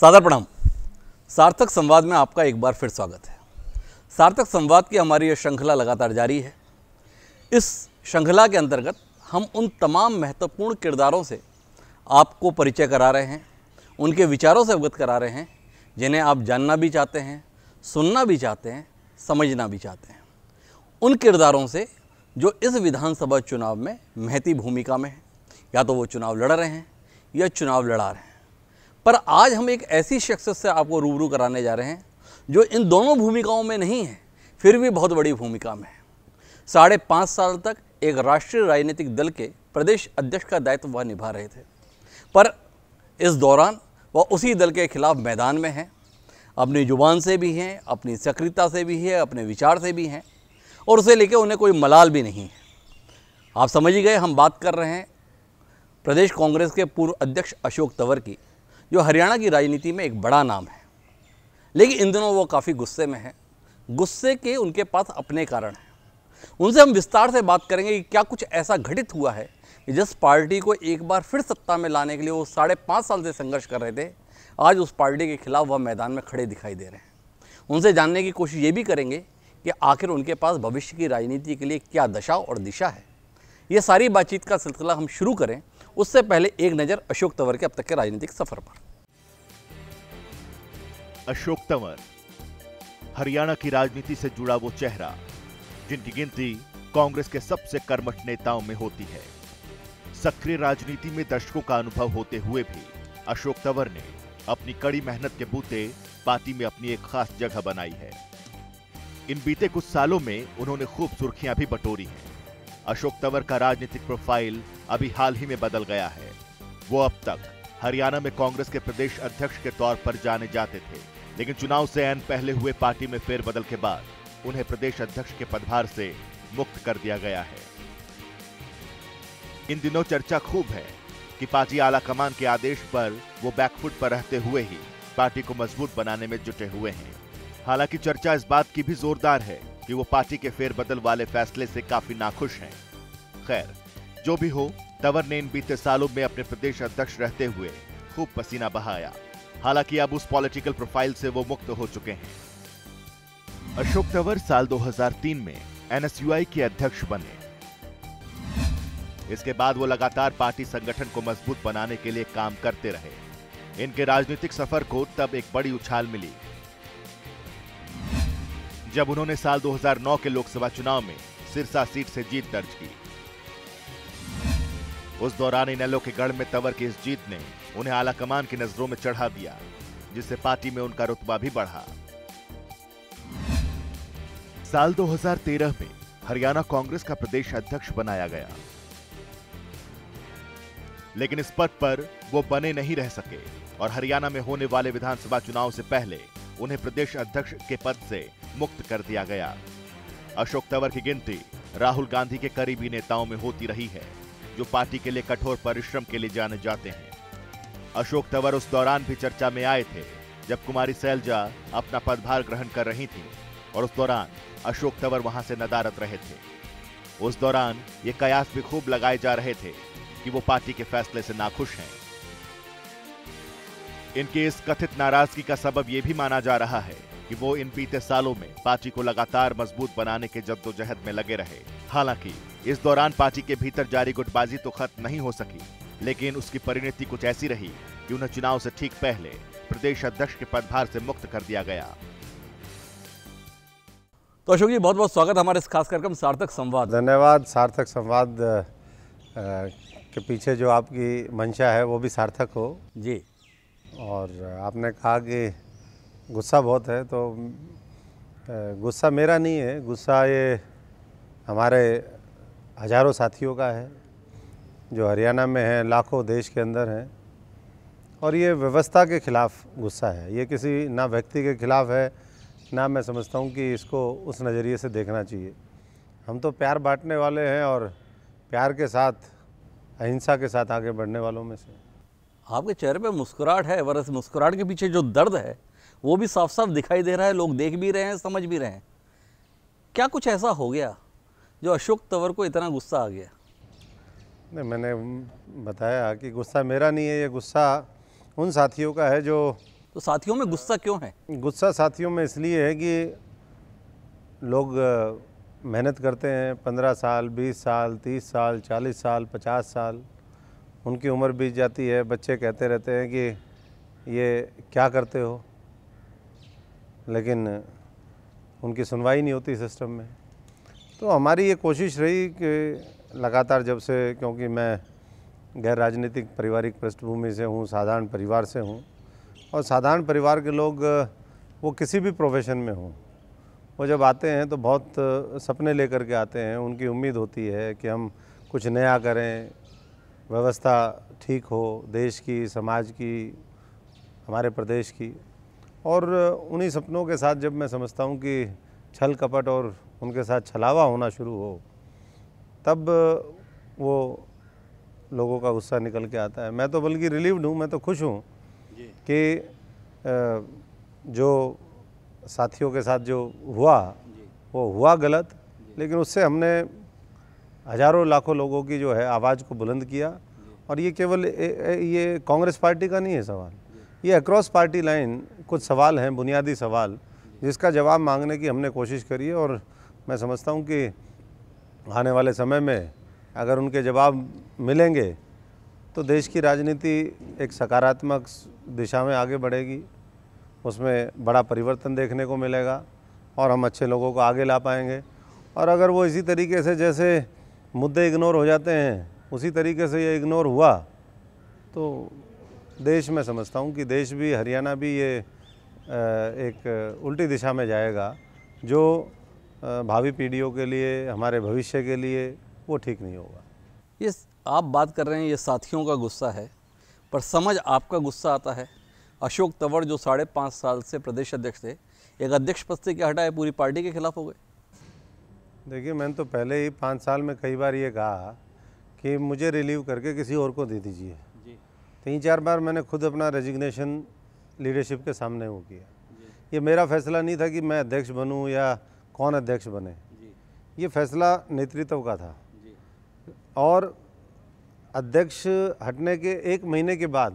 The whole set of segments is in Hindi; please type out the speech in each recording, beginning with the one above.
सादर प्रणाम सार्थक संवाद में आपका एक बार फिर स्वागत है सार्थक संवाद की हमारी यह श्रृंखला लगातार जारी है इस श्रृंखला के अंतर्गत हम उन तमाम महत्वपूर्ण किरदारों से आपको परिचय करा रहे हैं उनके विचारों से अवगत करा रहे हैं जिन्हें आप जानना भी चाहते हैं सुनना भी चाहते हैं समझना भी चाहते हैं उन किरदारों से जो इस विधानसभा चुनाव में महती भूमिका में हैं या तो वो चुनाव लड़ रहे हैं या चुनाव लड़ा रहे हैं पर आज हम एक ऐसी शख्सियत से आपको रूबरू कराने जा रहे हैं जो इन दोनों भूमिकाओं में नहीं है फिर भी बहुत बड़ी भूमिका में है साढ़े पाँच साल तक एक राष्ट्रीय राजनीतिक दल के प्रदेश अध्यक्ष का दायित्व वह निभा रहे थे पर इस दौरान वह उसी दल के खिलाफ मैदान में हैं अपनी जुबान से भी हैं अपनी सक्रियता से भी है अपने विचार से भी हैं और उसे लेकर उन्हें कोई मलाल भी नहीं है आप समझ ही गए हम बात कर रहे हैं प्रदेश कांग्रेस के पूर्व अध्यक्ष अशोक तंवर की जो हरियाणा की राजनीति में एक बड़ा नाम है लेकिन इन दिनों वो काफ़ी गुस्से में हैं गुस्से के उनके पास अपने कारण हैं उनसे हम विस्तार से बात करेंगे कि क्या कुछ ऐसा घटित हुआ है कि जिस पार्टी को एक बार फिर सत्ता में लाने के लिए वो साढ़े पाँच साल से संघर्ष कर रहे थे आज उस पार्टी के खिलाफ वह मैदान में खड़े दिखाई दे रहे हैं उनसे जानने की कोशिश ये भी करेंगे कि आखिर उनके पास भविष्य की राजनीति के लिए क्या दशा और दिशा है ये सारी बातचीत का सिलसिला हम शुरू करें उससे पहले एक नज़र अशोक तंवर के अब तक के राजनीतिक सफर पर अशोक तंवर हरियाणा की राजनीति से जुड़ा वो चेहरा जिनकी गिनती कांग्रेस के सबसे कर्मठ नेताओं में होती है सक्रिय राजनीति में दर्शकों का अनुभव होते हुए भी अशोक तंवर ने अपनी कड़ी मेहनत के बूते पार्टी में अपनी एक खास जगह बनाई है इन बीते कुछ सालों में उन्होंने खूब सुर्खियां भी बटोरी हैं अशोक तंवर का राजनीतिक प्रोफाइल अभी हाल ही में बदल गया है वो अब तक हरियाणा में कांग्रेस के प्रदेश अध्यक्ष के तौर पर जाने जाते थे लेकिन चुनाव से एन पहले हुए पार्टी में फेरबदल के बाद उन्हें प्रदेश अध्यक्ष के पदभार से मुक्त कर दिया गया है इन दिनों चर्चा खूब है कि पार्टी आला कमान के आदेश पर वो बैकफुट पर रहते हुए ही पार्टी को मजबूत बनाने में जुटे हुए हैं हालांकि चर्चा इस बात की भी जोरदार है कि वो पार्टी के फेरबदल वाले फैसले से काफी नाखुश हैं खैर जो भी हो तंवर ने इन बीते सालों में अपने प्रदेश अध्यक्ष रहते हुए खूब पसीना बहाया हालांकि अब उस पॉलिटिकल प्रोफाइल से वो मुक्त हो चुके हैं अशोक तवर साल 2003 में एनएसयूआई के अध्यक्ष बने इसके बाद वो लगातार पार्टी संगठन को मजबूत बनाने के लिए काम करते रहे इनके राजनीतिक सफर को तब एक बड़ी उछाल मिली जब उन्होंने साल 2009 के लोकसभा चुनाव में सिरसा सीट से जीत दर्ज की उस दौरान इनेलो के गढ़ में तंवर की इस जीत ने उन्हें आलाकमान की नजरों में चढ़ा दिया जिससे पार्टी में उनका रुतबा भी बढ़ा साल 2013 में हरियाणा कांग्रेस का प्रदेश अध्यक्ष बनाया गया लेकिन इस पद पर वो बने नहीं रह सके और हरियाणा में होने वाले विधानसभा चुनाव से पहले उन्हें प्रदेश अध्यक्ष के पद से मुक्त कर दिया गया अशोक तंवर की गिनती राहुल गांधी के करीबी नेताओं में होती रही है जो पार्टी के लिए कठोर परिश्रम के लिए जाने जाते हैं अशोक तंवर उस दौरान भी चर्चा में आए थे जब कुमारी सैलजा अपना पदभार ग्रहण कर रही थी और उस दौरान अशोक तंवर वहां से नदारत रहे थे उस दौरान ये कयास भी खूब लगाए जा रहे थे कि वो पार्टी के फैसले से नाखुश हैं इनके इस कथित नाराजगी का सबब यह भी माना जा रहा है कि वो इन बीते सालों में पार्टी को लगातार मजबूत बनाने के जद्दोजहद में लगे रहे हालांकि इस दौरान पार्टी के भीतर जारी गुटबाजी तो खत्म नहीं हो सकी लेकिन उसकी परिणति कुछ ऐसी रही कि उन्हें चुनाव से ठीक पहले प्रदेश अध्यक्ष के पदभार से मुक्त कर दिया गया तो अशोक जी बहुत बहुत स्वागत हमारे इस खास कार्यक्रम सार्थक संवाद धन्यवाद सार्थक संवाद के पीछे जो आपकी मंशा है वो भी सार्थक हो जी और आपने कहा कि गुस्सा बहुत है तो गुस्सा मेरा नहीं है गुस्सा ये हमारे हज़ारों साथियों का है जो हरियाणा में है लाखों देश के अंदर हैं और ये व्यवस्था के ख़िलाफ़ गुस्सा है ये किसी ना व्यक्ति के ख़िलाफ़ है ना मैं समझता हूँ कि इसको उस नज़रिए से देखना चाहिए हम तो प्यार बांटने वाले हैं और प्यार के साथ अहिंसा के साथ आगे बढ़ने वालों में से आपके चेहरे पे मुस्कुराहट है वरस मुस्कुराहट के पीछे जो दर्द है वो भी साफ साफ दिखाई दे रहा है लोग देख भी रहे हैं समझ भी रहे हैं क्या कुछ ऐसा हो गया जो अशोक तंवर को इतना गुस्सा आ गया नहीं मैंने बताया कि गुस्सा मेरा नहीं है ये गुस्सा उन साथियों का है जो तो साथियों में गुस्सा क्यों है गुस्सा साथियों में इसलिए है कि लोग मेहनत करते हैं पंद्रह साल बीस साल तीस साल चालीस साल पचास साल उनकी उम्र बीत जाती है बच्चे कहते रहते हैं कि ये क्या करते हो लेकिन उनकी सुनवाई नहीं होती सिस्टम में तो हमारी ये कोशिश रही कि लगातार जब से क्योंकि मैं गैर राजनीतिक पारिवारिक पृष्ठभूमि से हूँ साधारण परिवार से हूँ और साधारण परिवार के लोग वो किसी भी प्रोफेशन में हों वो जब आते हैं तो बहुत सपने लेकर के आते हैं उनकी उम्मीद होती है कि हम कुछ नया करें व्यवस्था ठीक हो देश की समाज की हमारे प्रदेश की और उन्हीं सपनों के साथ जब मैं समझता हूँ कि छल कपट और उनके साथ छलावा होना शुरू हो तब वो लोगों का गुस्सा निकल के आता है मैं तो बल्कि रिलीव्ड हूँ मैं तो खुश हूँ कि जो साथियों के साथ जो हुआ वो हुआ गलत लेकिन उससे हमने हज़ारों लाखों लोगों की जो है आवाज़ को बुलंद किया और ये केवल ये कांग्रेस पार्टी का नहीं है सवाल ये अक्रॉस पार्टी लाइन कुछ सवाल हैं बुनियादी सवाल जिसका जवाब मांगने की हमने कोशिश करी है और मैं समझता हूँ कि आने वाले समय में अगर उनके जवाब मिलेंगे तो देश की राजनीति एक सकारात्मक दिशा में आगे बढ़ेगी उसमें बड़ा परिवर्तन देखने को मिलेगा और हम अच्छे लोगों को आगे ला पाएंगे और अगर वो इसी तरीके से जैसे मुद्दे इग्नोर हो जाते हैं उसी तरीके से ये इग्नोर हुआ तो देश में समझता हूँ कि देश भी हरियाणा भी ये एक उल्टी दिशा में जाएगा जो भावी पीढ़ियों के लिए हमारे भविष्य के लिए वो ठीक नहीं होगा ये आप बात कर रहे हैं ये साथियों का गुस्सा है पर समझ आपका गुस्सा आता है अशोक तंवर जो साढ़े पाँच साल से प्रदेश अध्यक्ष थे एक अध्यक्ष पद से क्या हटाए पूरी पार्टी के खिलाफ हो गए देखिए मैंने तो पहले ही पाँच साल में कई बार ये कहा कि मुझे रिलीव करके किसी और को दे दीजिए तीन चार बार मैंने खुद अपना रेजिग्नेशन लीडरशिप के सामने वो किया ये मेरा फैसला नहीं था कि मैं अध्यक्ष बनूं या कौन अध्यक्ष बने ये फैसला नेतृत्व का था और अध्यक्ष हटने के एक महीने के बाद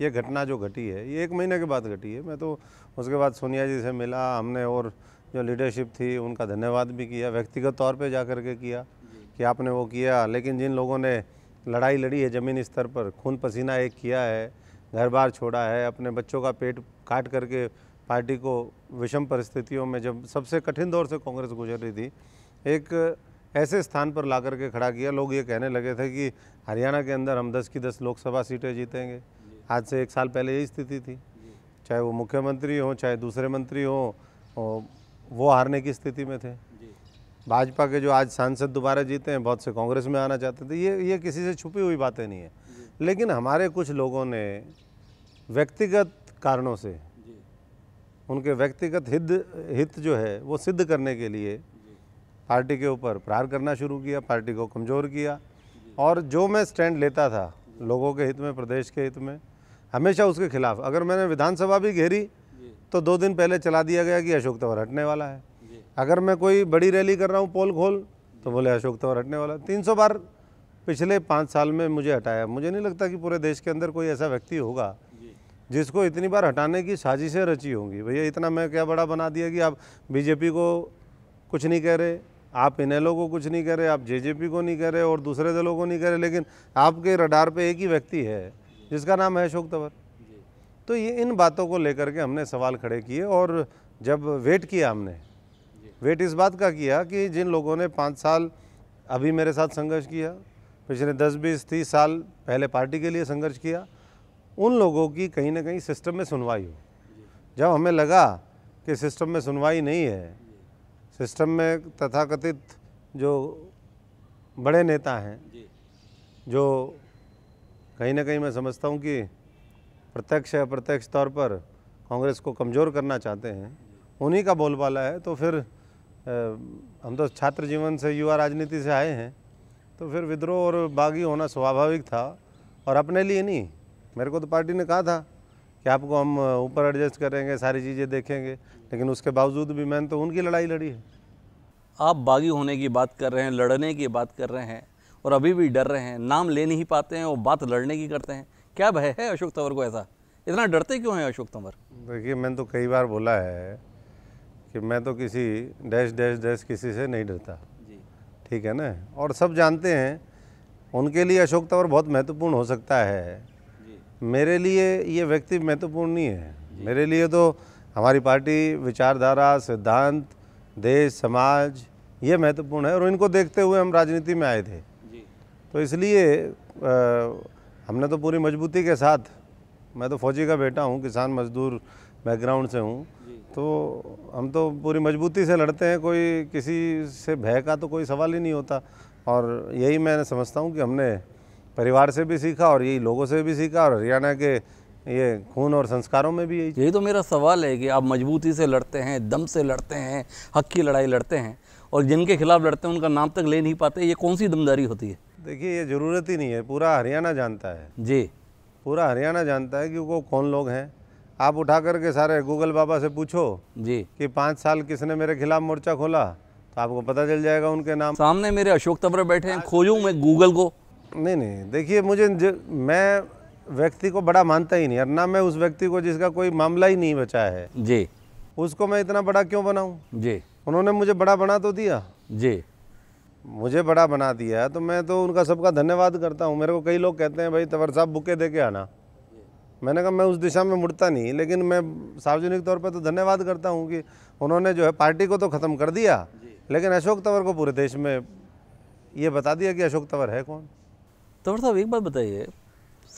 ये घटना जो घटी है ये एक महीने के बाद घटी है मैं तो उसके बाद सोनिया जी से मिला हमने और जो लीडरशिप थी उनका धन्यवाद भी किया व्यक्तिगत तौर पे जा कर के किया कि आपने वो किया लेकिन जिन लोगों ने लड़ाई लड़ी है ज़मीन स्तर पर खून पसीना एक किया है घर बार छोड़ा है अपने बच्चों का पेट काट करके पार्टी को विषम परिस्थितियों में जब सबसे कठिन दौर से कांग्रेस गुजर रही थी एक ऐसे स्थान पर ला करके खड़ा किया लोग ये कहने लगे थे कि हरियाणा के अंदर हम 10 की 10 लोकसभा सीटें जीतेंगे आज से एक साल पहले यही स्थिति थी चाहे वो मुख्यमंत्री हों चाहे दूसरे मंत्री हों वो हारने की स्थिति में थे भाजपा के जो आज सांसद दोबारा जीते हैं बहुत से कांग्रेस में आना चाहते थे ये ये किसी से छुपी हुई बातें नहीं है लेकिन हमारे कुछ लोगों ने व्यक्तिगत कारणों से उनके व्यक्तिगत हित हित जो है वो सिद्ध करने के लिए पार्टी के ऊपर प्रहार करना शुरू किया पार्टी को कमज़ोर किया और जो मैं स्टैंड लेता था लोगों के हित में प्रदेश के हित में हमेशा उसके खिलाफ अगर मैंने विधानसभा भी घेरी तो दो दिन पहले चला दिया गया कि अशोक तंवर हटने वाला है अगर मैं कोई बड़ी रैली कर रहा हूँ पोल खोल तो बोले अशोक तंवर हटने वाला तीन सौ बार पिछले पाँच साल में मुझे हटाया मुझे नहीं लगता कि पूरे देश के अंदर कोई ऐसा व्यक्ति होगा जिसको इतनी बार हटाने की साजिशें रची होंगी भैया इतना मैं क्या बड़ा बना दिया कि आप बीजेपी को कुछ नहीं कह रहे आप इनेलो को कुछ नहीं कह रहे आप जेजेपी को नहीं कह रहे और दूसरे दलों को नहीं कह रहे लेकिन आपके रडार पे एक ही व्यक्ति है जिसका नाम है अशोक तंवर तो ये इन बातों को लेकर के हमने सवाल खड़े किए और जब वेट किया हमने वेट इस बात का किया कि जिन लोगों ने पाँच साल अभी मेरे साथ संघर्ष किया पिछले दस बीस तीस साल पहले पार्टी के लिए संघर्ष किया उन लोगों की कहीं ना कहीं सिस्टम में सुनवाई हो जब हमें लगा कि सिस्टम में सुनवाई नहीं है सिस्टम में तथाकथित जो बड़े नेता हैं जो कहीं ना कहीं मैं समझता हूँ कि प्रत्यक्ष या तौर पर कांग्रेस को कमज़ोर करना चाहते हैं उन्हीं का बोलबाला है तो फिर हम तो छात्र जीवन से युवा राजनीति से आए हैं तो फिर विद्रोह और बागी होना स्वाभाविक था और अपने लिए नहीं मेरे को तो पार्टी ने कहा था कि आपको हम ऊपर एडजस्ट करेंगे सारी चीज़ें देखेंगे लेकिन उसके बावजूद भी मैंने तो उनकी लड़ाई लड़ी है आप बागी होने की बात कर रहे हैं लड़ने की बात कर रहे हैं और अभी भी डर रहे हैं नाम ले नहीं पाते हैं और बात लड़ने की करते हैं क्या भय है अशोक तंवर को ऐसा इतना डरते क्यों हैं अशोक तंवर देखिए मैंने तो कई बार बोला है कि मैं तो किसी डैश डैश डैश किसी से नहीं डरता ठीक है ना और सब जानते हैं उनके लिए अशोक तंवर बहुत महत्वपूर्ण हो सकता है मेरे लिए ये व्यक्ति महत्वपूर्ण नहीं है मेरे लिए तो हमारी पार्टी विचारधारा सिद्धांत देश समाज ये महत्वपूर्ण है और इनको देखते हुए हम राजनीति में आए थे तो इसलिए हमने तो पूरी मजबूती के साथ मैं तो फौजी का बेटा हूँ किसान मजदूर बैकग्राउंड से हूँ तो हम तो पूरी मजबूती से लड़ते हैं कोई किसी से भय का तो कोई सवाल ही नहीं होता और यही मैं समझता हूँ कि हमने परिवार से भी सीखा और यही लोगों से भी सीखा और हरियाणा के ये खून और संस्कारों में भी यही यही तो मेरा सवाल है कि आप मजबूती से लड़ते हैं दम से लड़ते हैं हक की लड़ाई लड़ते हैं और जिनके खिलाफ लड़ते हैं उनका नाम तक ले नहीं पाते ये कौन सी दमदारी होती है देखिए ये ज़रूरत ही नहीं है पूरा हरियाणा जानता है जी पूरा हरियाणा जानता है कि वो कौन लोग हैं आप उठा करके सारे गूगल बाबा से पूछो जी कि पाँच साल किसने मेरे खिलाफ मोर्चा खोला तो आपको पता चल जाएगा उनके नाम सामने मेरे अशोक तबर बैठे हैं खोजूँ मैं गूगल को नहीं नहीं देखिए मुझे मैं व्यक्ति को बड़ा मानता ही नहीं और ना मैं उस व्यक्ति को जिसका कोई मामला ही नहीं बचा है जी उसको मैं इतना बड़ा क्यों बनाऊँ जी उन्होंने मुझे बड़ा बना तो दिया जी मुझे बड़ा बना दिया तो मैं तो उनका सबका धन्यवाद करता हूँ मेरे को कई लोग कहते हैं भाई तवर साहब बुके दे के आना मैंने कहा मैं उस दिशा में मुड़ता नहीं लेकिन मैं सार्वजनिक तौर पर तो धन्यवाद करता हूँ कि उन्होंने जो है पार्टी को तो ख़त्म कर दिया लेकिन अशोक तंवर को पूरे देश में ये बता दिया कि अशोक तंवर है कौन तंवर साहब एक बात बताइए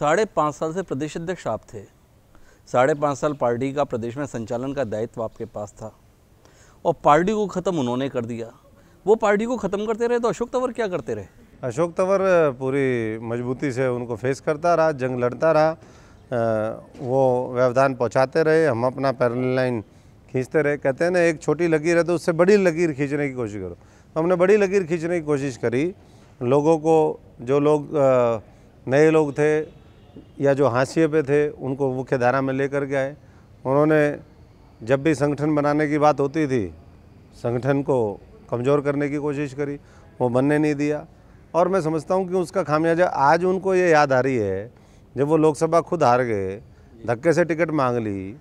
साढ़े पाँच साल से प्रदेश अध्यक्ष आप थे साढ़े पाँच साल पार्टी का प्रदेश में संचालन का दायित्व आपके पास था और पार्टी को ख़त्म उन्होंने कर दिया वो पार्टी को ख़त्म करते रहे तो अशोक तंवर क्या करते रहे अशोक तंवर पूरी मजबूती से उनको फेस करता रहा जंग लड़ता रहा वो व्यवधान पहुंचाते रहे हम अपना पैरल लाइन खींचते रहे कहते हैं ना एक छोटी लकीर है तो उससे बड़ी लकीर खींचने की कोशिश करो हमने बड़ी लकीर खींचने की कोशिश करी लोगों को जो लोग नए लोग थे या जो हाशिए पे थे उनको मुख्य धारा में लेकर के आए उन्होंने जब भी संगठन बनाने की बात होती थी संगठन को कमज़ोर करने की कोशिश करी वो बनने नहीं दिया और मैं समझता हूँ कि उसका खामियाजा आज उनको ये याद आ रही है जब वो लोकसभा खुद हार गए धक्के से टिकट मांग ली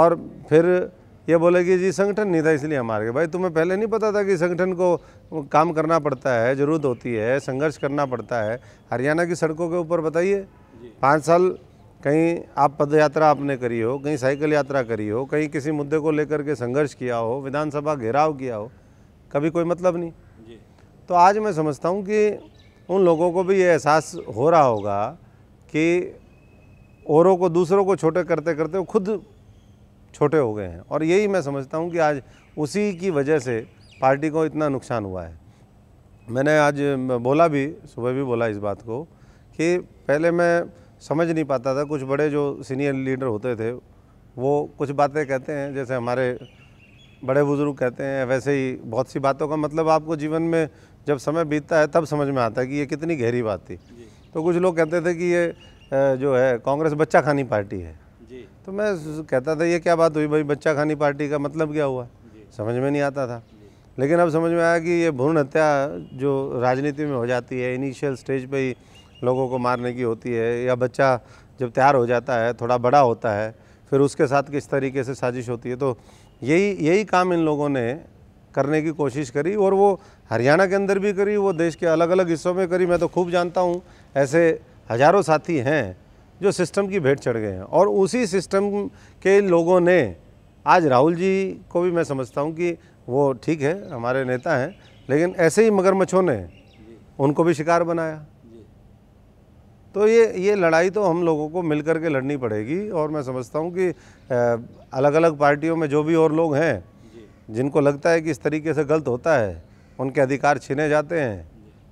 और फिर ये बोले कि जी संगठन नहीं था इसलिए हमारे गए भाई तुम्हें पहले नहीं पता था कि संगठन को काम करना पड़ता है ज़रूरत होती है संघर्ष करना पड़ता है हरियाणा की सड़कों के ऊपर बताइए पाँच साल कहीं आप पद यात्रा आपने करी हो कहीं साइकिल यात्रा करी हो कहीं किसी मुद्दे को लेकर के संघर्ष किया हो विधानसभा घेराव किया हो कभी कोई मतलब नहीं तो आज मैं समझता हूँ कि उन लोगों को भी ये एहसास हो रहा होगा कि औरों को दूसरों को छोटे करते करते वो खुद छोटे हो गए हैं और यही मैं समझता हूँ कि आज उसी की वजह से पार्टी को इतना नुकसान हुआ है मैंने आज बोला भी सुबह भी बोला इस बात को कि पहले मैं समझ नहीं पाता था कुछ बड़े जो सीनियर लीडर होते थे वो कुछ बातें कहते हैं जैसे हमारे बड़े बुज़ुर्ग कहते हैं वैसे ही बहुत सी बातों का मतलब आपको जीवन में जब समय बीतता है तब समझ में आता है कि ये कितनी गहरी बात थी तो कुछ लोग कहते थे कि ये जो है कांग्रेस बच्चा खानी पार्टी है जी तो मैं कहता था ये क्या बात हुई भाई बच्चा खानी पार्टी का मतलब क्या हुआ समझ में नहीं आता था लेकिन अब समझ में आया कि ये भ्रूण हत्या जो राजनीति में हो जाती है इनिशियल स्टेज पर ही लोगों को मारने की होती है या बच्चा जब तैयार हो जाता है थोड़ा बड़ा होता है फिर उसके साथ किस तरीके से साजिश होती है तो यही यही काम इन लोगों ने करने की कोशिश करी और वो हरियाणा के अंदर भी करी वो देश के अलग अलग हिस्सों में करी मैं तो खूब जानता हूँ ऐसे हज़ारों साथी हैं जो सिस्टम की भेंट चढ़ गए हैं और उसी सिस्टम के लोगों ने आज राहुल जी को भी मैं समझता हूँ कि वो ठीक है हमारे नेता हैं लेकिन ऐसे ही मगरमच्छों ने उनको भी शिकार बनाया तो ये ये लड़ाई तो हम लोगों को मिल कर के लड़नी पड़ेगी और मैं समझता हूँ कि अलग अलग पार्टियों में जो भी और लोग हैं जिनको लगता है कि इस तरीके से गलत होता है उनके अधिकार छीने जाते हैं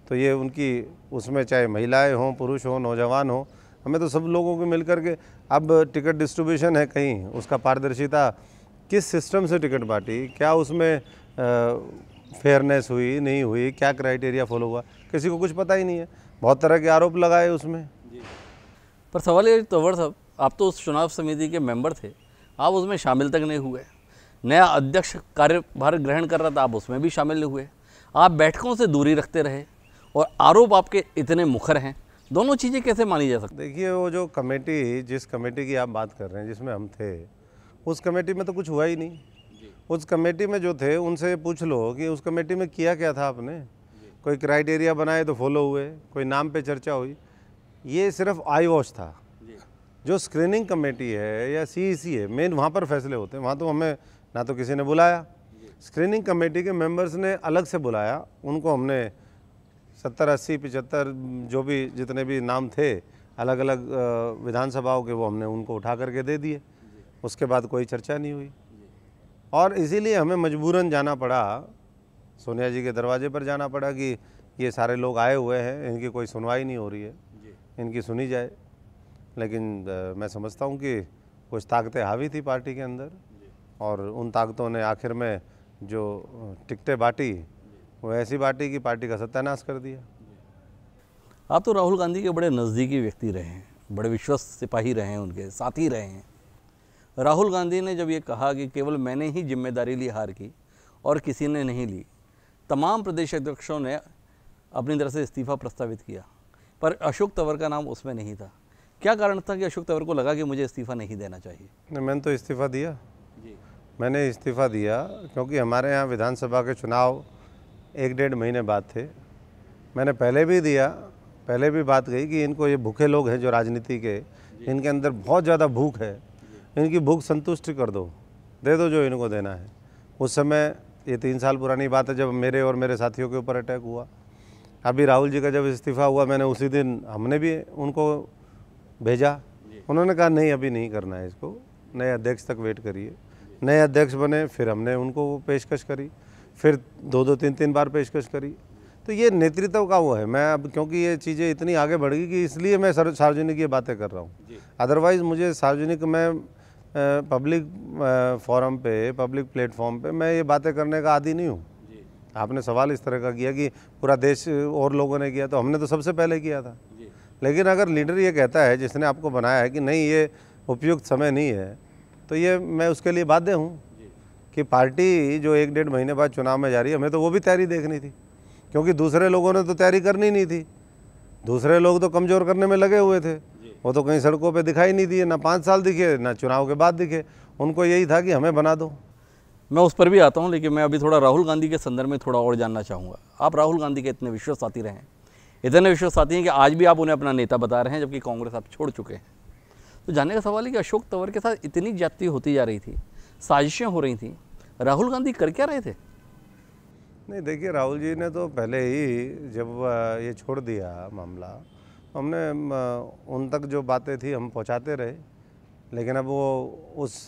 तो ये उनकी उसमें चाहे महिलाएं हों पुरुष हों नौजवान हों हमें तो सब लोगों को मिल के अब टिकट डिस्ट्रीब्यूशन है कहीं उसका पारदर्शिता किस सिस्टम से टिकट बांटी क्या उसमें फेयरनेस हुई नहीं हुई क्या क्राइटेरिया फॉलो हुआ किसी को कुछ पता ही नहीं है बहुत तरह के आरोप लगाए उसमें पर सवाल ये तोवर साहब आप तो उस चुनाव समिति के मेम्बर थे आप उसमें शामिल तक नहीं हुए नया अध्यक्ष कार्यभार ग्रहण कर रहा था आप उसमें भी शामिल हुए आप बैठकों से दूरी रखते रहे और आरोप आपके इतने मुखर हैं दोनों चीज़ें कैसे मानी जा सकती देखिए वो जो कमेटी जिस कमेटी की आप बात कर रहे हैं जिसमें हम थे उस कमेटी में तो कुछ हुआ ही नहीं उस कमेटी में जो थे उनसे पूछ लो कि उस कमेटी में किया क्या था आपने कोई क्राइटेरिया बनाए तो फॉलो हुए कोई नाम पे चर्चा हुई ये सिर्फ आई वॉश था जो स्क्रीनिंग कमेटी है या सी e है मेन वहाँ पर फैसले होते हैं वहाँ तो हमें ना तो किसी ने बुलाया स्क्रीनिंग कमेटी के मेंबर्स ने अलग से बुलाया उनको हमने सत्तर अस्सी पिचहत्तर जो भी जितने भी नाम थे अलग अलग विधानसभाओं के वो हमने उनको उठा करके दे दिए उसके बाद कोई चर्चा नहीं हुई और इसीलिए हमें मजबूरन जाना पड़ा सोनिया जी के दरवाजे पर जाना पड़ा कि ये सारे लोग आए हुए हैं इनकी कोई सुनवाई नहीं हो रही है इनकी सुनी जाए लेकिन मैं समझता हूँ कि कुछ ताकतें हावी थी पार्टी के अंदर और उन ताकतों ने आखिर में जो टिकटें बाटी वो ऐसी बाटी कि पार्टी का सत्यानाश कर दिया आप तो राहुल गांधी के बड़े नज़दीकी व्यक्ति रहे हैं बड़े विश्वस्त सिपाही रहे हैं उनके साथी रहे हैं राहुल गांधी ने जब ये कहा कि केवल मैंने ही जिम्मेदारी ली हार की और किसी ने नहीं ली तमाम प्रदेश अध्यक्षों ने अपनी तरफ से इस्तीफा प्रस्तावित किया पर अशोक तंवर का नाम उसमें नहीं था क्या कारण था कि अशोक तंवर को लगा कि मुझे इस्तीफा नहीं देना चाहिए मैंने तो इस्तीफा दिया जी मैंने इस्तीफ़ा दिया क्योंकि हमारे यहाँ विधानसभा के चुनाव एक डेढ़ महीने बाद थे मैंने पहले भी दिया पहले भी बात गई कि इनको ये भूखे लोग हैं जो राजनीति के इनके अंदर बहुत ज़्यादा भूख है इनकी भूख संतुष्ट कर दो दे दो जो इनको देना है उस समय ये तीन साल पुरानी बात है जब मेरे और मेरे साथियों के ऊपर अटैक हुआ अभी राहुल जी का जब इस्तीफ़ा हुआ मैंने उसी दिन हमने भी उनको भेजा उन्होंने कहा नहीं अभी नहीं करना है इसको नए अध्यक्ष तक वेट करिए नए अध्यक्ष बने फिर हमने उनको पेशकश करी फिर दो दो तीन तीन बार पेशकश करी तो ये नेतृत्व का वो है मैं अब क्योंकि ये चीज़ें इतनी आगे बढ़ गई कि इसलिए मैं सार्वजनिक ये बातें कर रहा हूँ अदरवाइज़ मुझे सार्वजनिक में पब्लिक फोरम पे पब्लिक प्लेटफॉर्म पे मैं ये बातें करने का आदि नहीं हूँ आपने सवाल इस तरह का किया कि पूरा देश और लोगों ने किया तो हमने तो सबसे पहले किया था लेकिन अगर लीडर ये कहता है जिसने आपको बनाया है कि नहीं ये उपयुक्त समय नहीं है तो ये मैं उसके लिए बाध्य हूँ कि पार्टी जो एक डेढ़ महीने बाद चुनाव में जा रही है हमें तो वो भी तैयारी देखनी थी क्योंकि दूसरे लोगों ने तो तैयारी करनी नहीं थी दूसरे लोग तो कमज़ोर करने में लगे हुए थे वो तो कहीं सड़कों पे दिखाई नहीं दिए ना पाँच साल दिखे ना चुनाव के बाद दिखे उनको यही था कि हमें बना दो मैं उस पर भी आता हूँ लेकिन मैं अभी थोड़ा राहुल गांधी के संदर्भ में थोड़ा और जानना चाहूँगा आप राहुल गांधी के इतने विश्वास साथी रहे हैं इतने विश्वास साथी हैं कि आज भी आप उन्हें अपना नेता बता रहे हैं जबकि कांग्रेस आप छोड़ चुके हैं तो जानने का सवाल है कि अशोक तंवर के साथ इतनी जाति होती जा रही थी साजिशें हो रही थी राहुल गांधी कर क्या रहे थे नहीं देखिए राहुल जी ने तो पहले ही जब ये छोड़ दिया मामला तो हमने उन तक जो बातें थी हम पहुंचाते रहे लेकिन अब वो उस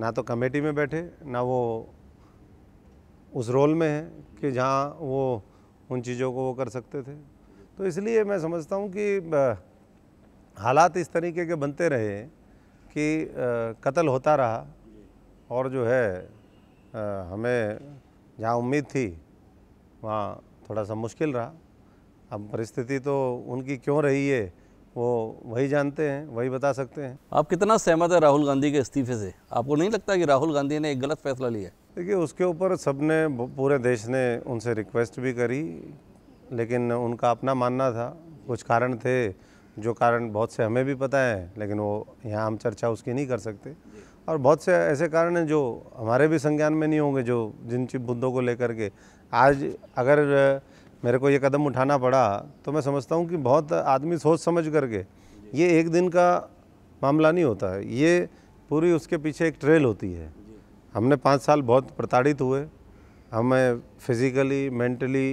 ना तो कमेटी में बैठे ना वो उस रोल में है कि जहाँ वो उन चीज़ों को वो कर सकते थे तो इसलिए मैं समझता हूँ कि हालात इस तरीके के बनते रहे कि कत्ल होता रहा और जो है आ, हमें जहाँ उम्मीद थी वहाँ थोड़ा सा मुश्किल रहा अब परिस्थिति तो उनकी क्यों रही है वो वही जानते हैं वही बता सकते हैं आप कितना सहमत है राहुल गांधी के इस्तीफे से आपको नहीं लगता कि राहुल गांधी ने एक गलत फैसला लिया देखिए उसके ऊपर सबने पूरे देश ने उनसे रिक्वेस्ट भी करी लेकिन उनका अपना मानना था कुछ कारण थे जो कारण बहुत से हमें भी पता है लेकिन वो यहाँ हम चर्चा उसकी नहीं कर सकते और बहुत से ऐसे कारण हैं जो हमारे भी संज्ञान में नहीं होंगे जो जिन मुद्दों को लेकर के आज अगर मेरे को ये कदम उठाना पड़ा तो मैं समझता हूँ कि बहुत आदमी सोच समझ करके ये एक दिन का मामला नहीं होता है ये पूरी उसके पीछे एक ट्रेल होती है हमने पाँच साल बहुत प्रताड़ित हुए हमें फिज़िकली मेंटली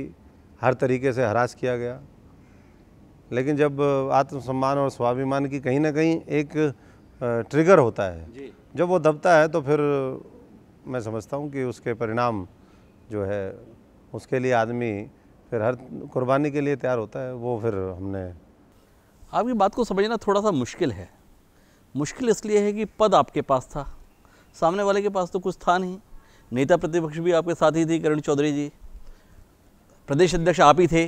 हर तरीके से हरास किया गया लेकिन जब आत्मसम्मान और स्वाभिमान की कहीं ना कहीं एक ट्रिगर होता है जब वो दबता है तो फिर मैं समझता हूँ कि उसके परिणाम जो है उसके लिए आदमी फिर हर कुर्बानी के लिए तैयार होता है वो फिर हमने आपकी बात को समझना थोड़ा सा मुश्किल है मुश्किल इसलिए है कि पद आपके पास था सामने वाले के पास तो कुछ था नहीं नेता प्रतिपक्ष भी आपके साथ ही थी करण चौधरी जी प्रदेश अध्यक्ष आप ही थे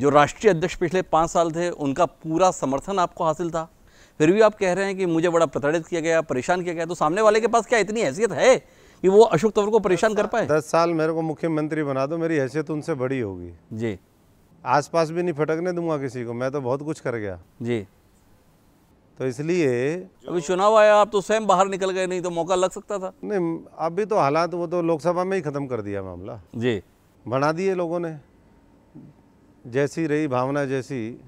जो राष्ट्रीय अध्यक्ष पिछले पाँच साल थे उनका पूरा समर्थन आपको हासिल था फिर भी आप कह रहे हैं कि मुझे बड़ा प्रताड़ित किया गया परेशान किया गया तो सामने वाले के पास क्या इतनी हैसियत है कि वो अशोक तंवर को परेशान कर पाए दस साल मेरे को मुख्यमंत्री बना दो मेरी हैसियत उनसे बड़ी होगी जी आसपास भी नहीं फटकने दूंगा किसी को मैं तो बहुत कुछ कर गया जी तो इसलिए अभी चुनाव आया आप तो स्वयं बाहर निकल गए नहीं तो मौका लग सकता था नहीं अभी तो हालात वो तो लोकसभा में ही खत्म कर दिया मामला जी बना दिए लोगों ने जैसी रही भावना जैसी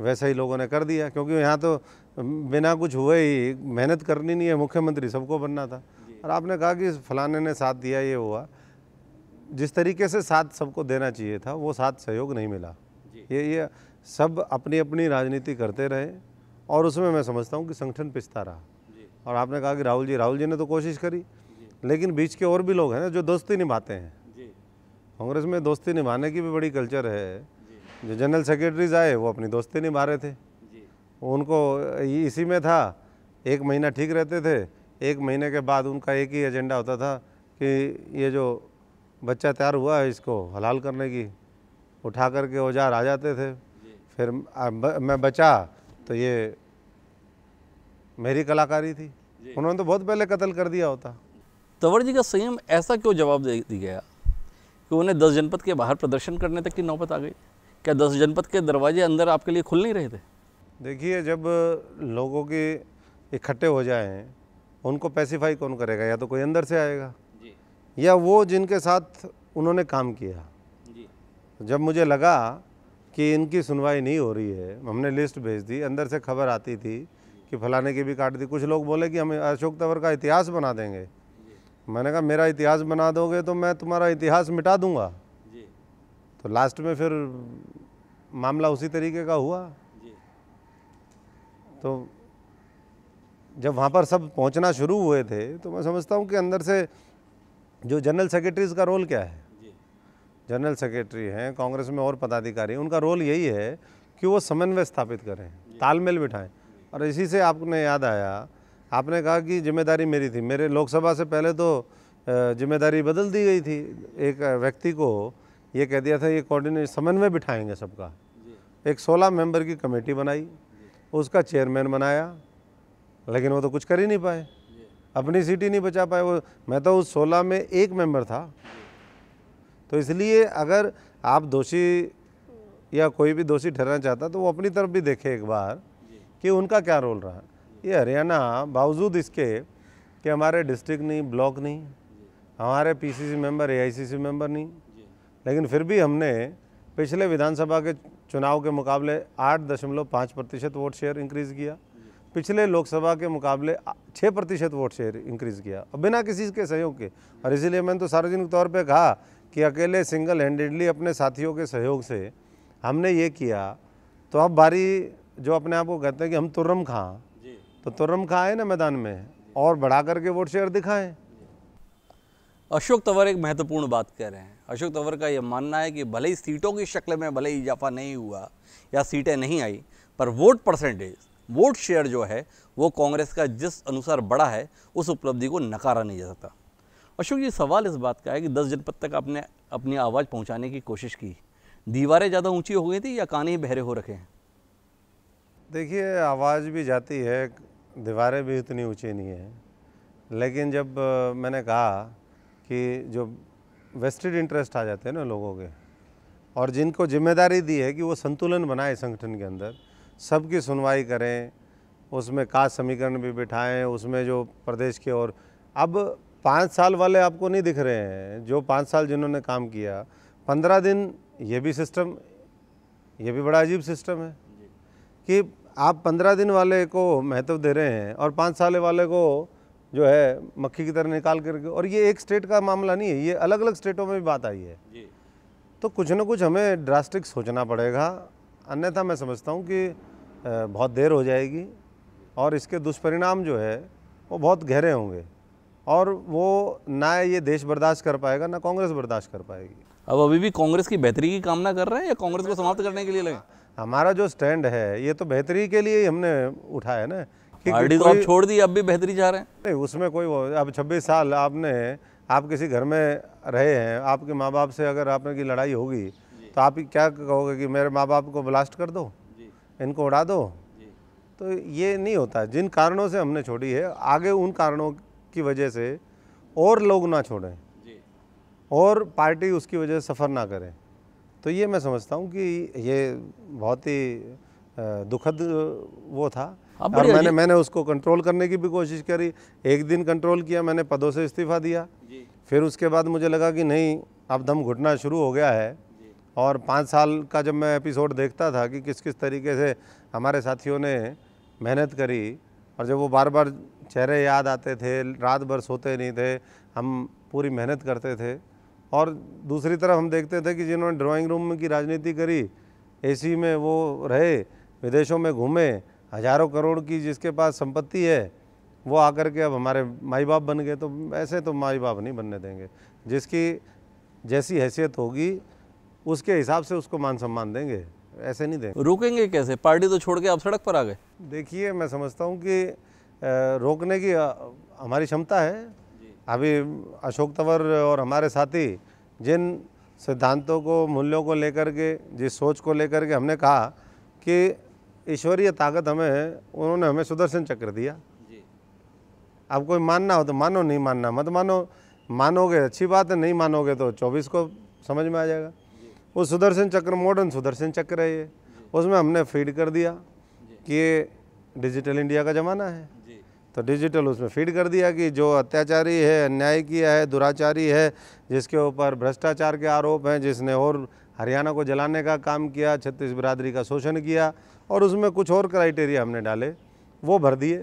वैसा ही लोगों ने कर दिया क्योंकि यहाँ तो बिना कुछ हुए ही मेहनत करनी नहीं है मुख्यमंत्री सबको बनना था और आपने कहा कि फलाने ने साथ दिया ये हुआ जिस तरीके से साथ सबको देना चाहिए था वो साथ सहयोग नहीं मिला ये ये सब अपनी अपनी राजनीति करते रहे और उसमें मैं समझता हूँ कि संगठन पिसता रहा और आपने कहा कि राहुल जी राहुल जी ने तो कोशिश करी लेकिन बीच के और भी लोग हैं ना जो दोस्ती निभाते हैं कांग्रेस में दोस्ती निभाने की भी बड़ी कल्चर है जो जनरल सेक्रेटरीज आए वो अपनी दोस्ती निभा रहे थे जी। उनको इसी में था एक महीना ठीक रहते थे एक महीने के बाद उनका एक ही एजेंडा होता था कि ये जो बच्चा तैयार हुआ है इसको हलाल करने की उठा करके औजार आ जाते थे फिर मैं बचा तो ये मेरी कलाकारी थी उन्होंने तो बहुत पहले कत्ल कर दिया होता तंवर जी का संयम ऐसा क्यों जवाब दे दिया कि उन्हें दस जनपद के बाहर प्रदर्शन करने तक की नौबत आ गई क्या दस जनपद के दरवाजे अंदर आपके लिए खुल नहीं रहे थे देखिए जब लोगों के इकट्ठे हो जाए उनको पैसिफाई कौन करेगा या तो कोई अंदर से आएगा जी। या वो जिनके साथ उन्होंने काम किया जी। जब मुझे लगा कि इनकी सुनवाई नहीं हो रही है हमने लिस्ट भेज दी अंदर से खबर आती थी कि फलाने की भी काट दी कुछ लोग बोले कि हम अशोक तंवर का इतिहास बना देंगे मैंने कहा मेरा इतिहास बना दोगे तो मैं तुम्हारा इतिहास मिटा दूंगा तो लास्ट में फिर मामला उसी तरीके का हुआ तो जब वहाँ पर सब पहुँचना शुरू हुए थे तो मैं समझता हूँ कि अंदर से जो जनरल सेक्रेटरीज का रोल क्या है जनरल सेक्रेटरी हैं कांग्रेस में और पदाधिकारी उनका रोल यही है कि वो समन्वय स्थापित करें तालमेल बिठाएं और इसी से आपने याद आया आपने कहा कि जिम्मेदारी मेरी थी मेरे लोकसभा से पहले तो जिम्मेदारी बदल दी गई थी एक व्यक्ति को ये कह दिया था ये कोऑर्डिनेट समन्वय बिठाएंगे सबका एक 16 मेंबर की कमेटी बनाई उसका चेयरमैन बनाया लेकिन वो तो कुछ कर ही नहीं पाए अपनी सीट ही नहीं बचा पाए वो मैं तो उस 16 में एक मेंबर था तो इसलिए अगर आप दोषी या कोई भी दोषी ठहरना चाहता तो वो अपनी तरफ भी देखे एक बार कि उनका क्या रोल रहा ये हरियाणा बावजूद इसके कि हमारे डिस्ट्रिक्ट नहीं ब्लॉक नहीं हमारे पीसीसी मेंबर एआईसीसी मेंबर नहीं लेकिन फिर भी हमने पिछले विधानसभा के चुनाव के मुकाबले आठ दशमलव पाँच प्रतिशत वोट शेयर इंक्रीज़ किया पिछले लोकसभा के मुकाबले छः प्रतिशत वोट शेयर इंक्रीज़ किया और बिना किसी के सहयोग के और इसीलिए मैंने तो सार्वजनिक तौर पे कहा कि अकेले सिंगल हैंडेडली अपने साथियों के सहयोग से हमने ये किया तो अब बारी जो अपने आप को कहते हैं कि हम तुर्रम खां तो तुर्रम खां आए ना मैदान में और बढ़ा करके वोट शेयर दिखाएँ अशोक तंवर एक महत्वपूर्ण बात कह रहे हैं अशोक तंवर का ये मानना है कि भले ही सीटों की शक्ल में भले ही इजाफा नहीं हुआ या सीटें नहीं आई पर वोट परसेंटेज वोट शेयर जो है वो कांग्रेस का जिस अनुसार बढ़ा है उस उपलब्धि को नकारा नहीं जा सकता अशोक जी सवाल इस बात का है कि दस जनपद तक आपने अपनी आवाज़ पहुंचाने की कोशिश की दीवारें ज़्यादा ऊंची हो गई थी या कान ही बहरे हो रखे हैं देखिए आवाज़ भी जाती है दीवारें भी उतनी ऊँची नहीं है लेकिन जब मैंने कहा कि जो वेस्टेड इंटरेस्ट आ जाते हैं ना लोगों के और जिनको जिम्मेदारी दी है कि वो संतुलन बनाए संगठन के अंदर सबकी सुनवाई करें उसमें का समीकरण भी बिठाएं उसमें जो प्रदेश के और अब पाँच साल वाले आपको नहीं दिख रहे हैं जो पाँच साल जिन्होंने काम किया पंद्रह दिन ये भी सिस्टम ये भी बड़ा अजीब सिस्टम है कि आप पंद्रह दिन वाले को महत्व दे रहे हैं और पाँच साल वाले को जो है मक्खी की तरह निकाल करके और ये एक स्टेट का मामला नहीं है ये अलग अलग स्टेटों में भी बात आई है जी। तो कुछ ना कुछ हमें ड्रास्टिक सोचना पड़ेगा अन्यथा मैं समझता हूँ कि बहुत देर हो जाएगी और इसके दुष्परिणाम जो है वो बहुत गहरे होंगे और वो ना ये देश बर्दाश्त कर पाएगा ना कांग्रेस बर्दाश्त कर पाएगी अब अभी भी कांग्रेस की बेहतरी की कामना कर रहे हैं या कांग्रेस को समाप्त करने के लिए लगे हमारा जो स्टैंड है ये तो बेहतरी के लिए ही हमने उठाया ना पार्टी तो आप छोड़ दी अब भी बेहतरी जा रहे हैं नहीं उसमें कोई वो अब छब्बीस साल आपने आप किसी घर में रहे हैं आपके माँ बाप से अगर आपने की लड़ाई होगी तो आप क्या कहोगे कि मेरे माँ बाप को ब्लास्ट कर दो इनको उड़ा दो तो ये नहीं होता जिन कारणों से हमने छोड़ी है आगे उन कारणों की वजह से और लोग ना छोड़ें और पार्टी उसकी वजह से सफ़र ना करें तो ये मैं समझता हूँ कि ये बहुत ही दुखद वो था और मैंने मैंने उसको कंट्रोल करने की भी कोशिश करी एक दिन कंट्रोल किया मैंने पदों से इस्तीफ़ा दिया फिर उसके बाद मुझे लगा कि नहीं अब दम घुटना शुरू हो गया है और पाँच साल का जब मैं एपिसोड देखता था कि किस किस तरीके से हमारे साथियों ने मेहनत करी और जब वो बार बार चेहरे याद आते थे रात भर सोते नहीं थे हम पूरी मेहनत करते थे और दूसरी तरफ हम देखते थे कि जिन्होंने ड्राॅइंग रूम की राजनीति करी ए में वो रहे विदेशों में घूमे हजारों करोड़ की जिसके पास संपत्ति है वो आकर के अब हमारे माई बाप बन गए तो ऐसे तो माई बाप नहीं बनने देंगे जिसकी जैसी हैसियत होगी उसके हिसाब से उसको मान सम्मान देंगे ऐसे नहीं देंगे रुकेंगे कैसे पार्टी तो छोड़ के आप सड़क पर आ गए देखिए मैं समझता हूँ कि रोकने की हमारी क्षमता है अभी अशोक तंवर और हमारे साथी जिन सिद्धांतों को मूल्यों को लेकर के जिस सोच को लेकर के हमने कहा कि ईश्वरीय ताकत हमें है उन्होंने हमें सुदर्शन चक्र दिया आप कोई मानना हो तो मानो नहीं मानना मत मानो मानोगे अच्छी बात है नहीं मानोगे तो चौबीस को समझ में आ जाएगा वो सुदर्शन चक्र मॉडर्न सुदर्शन चक्र है ये उसमें हमने फीड कर दिया कि ये डिजिटल इंडिया का ज़माना है तो डिजिटल उसमें फीड कर दिया कि जो अत्याचारी है अन्याय किया है दुराचारी है जिसके ऊपर भ्रष्टाचार के आरोप हैं जिसने और हरियाणा को जलाने का काम किया छत्तीस बिरादरी का शोषण किया और उसमें कुछ और क्राइटेरिया हमने डाले वो भर दिए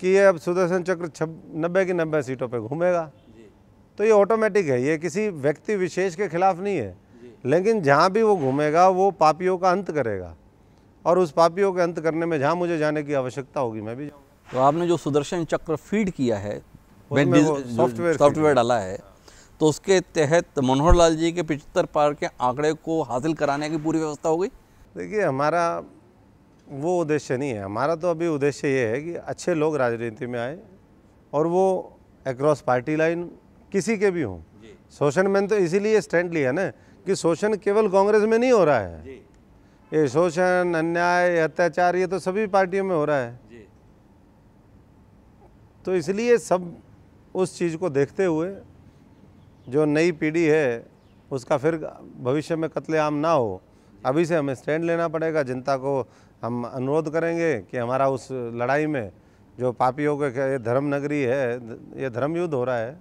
कि ये अब सुदर्शन चक्र छब नब्बे की नब्बे सीटों पे घूमेगा तो ये ऑटोमेटिक है ये किसी व्यक्ति विशेष के खिलाफ नहीं है लेकिन जहाँ भी वो घूमेगा वो पापियों का अंत करेगा और उस पापियों के अंत करने में जहाँ मुझे जाने की आवश्यकता होगी मैं भी तो आपने जो सुदर्शन चक्र फीड किया है सॉफ्टवेयर सॉफ्टवेयर डाला है तो उसके तहत मनोहर लाल जी के पिछहत्तर पार के आंकड़े को हासिल कराने की पूरी व्यवस्था हो गई देखिए हमारा वो उद्देश्य नहीं है हमारा तो अभी उद्देश्य ये है कि अच्छे लोग राजनीति में आए और वो एक्रॉस पार्टी लाइन किसी के भी हों शोषण मैंने तो इसीलिए स्टैंड लिया ना कि शोषण केवल कांग्रेस में नहीं हो रहा है ये शोषण अन्याय अत्याचार ये तो सभी पार्टियों में हो रहा है तो इसलिए सब उस चीज़ को देखते हुए जो नई पीढ़ी है उसका फिर भविष्य में कत्लेआम ना हो अभी से हमें स्टैंड लेना पड़ेगा जनता को हम अनुरोध करेंगे कि हमारा उस लड़ाई में जो पापियों के ये धर्म नगरी है ये धर्म युद्ध हो रहा है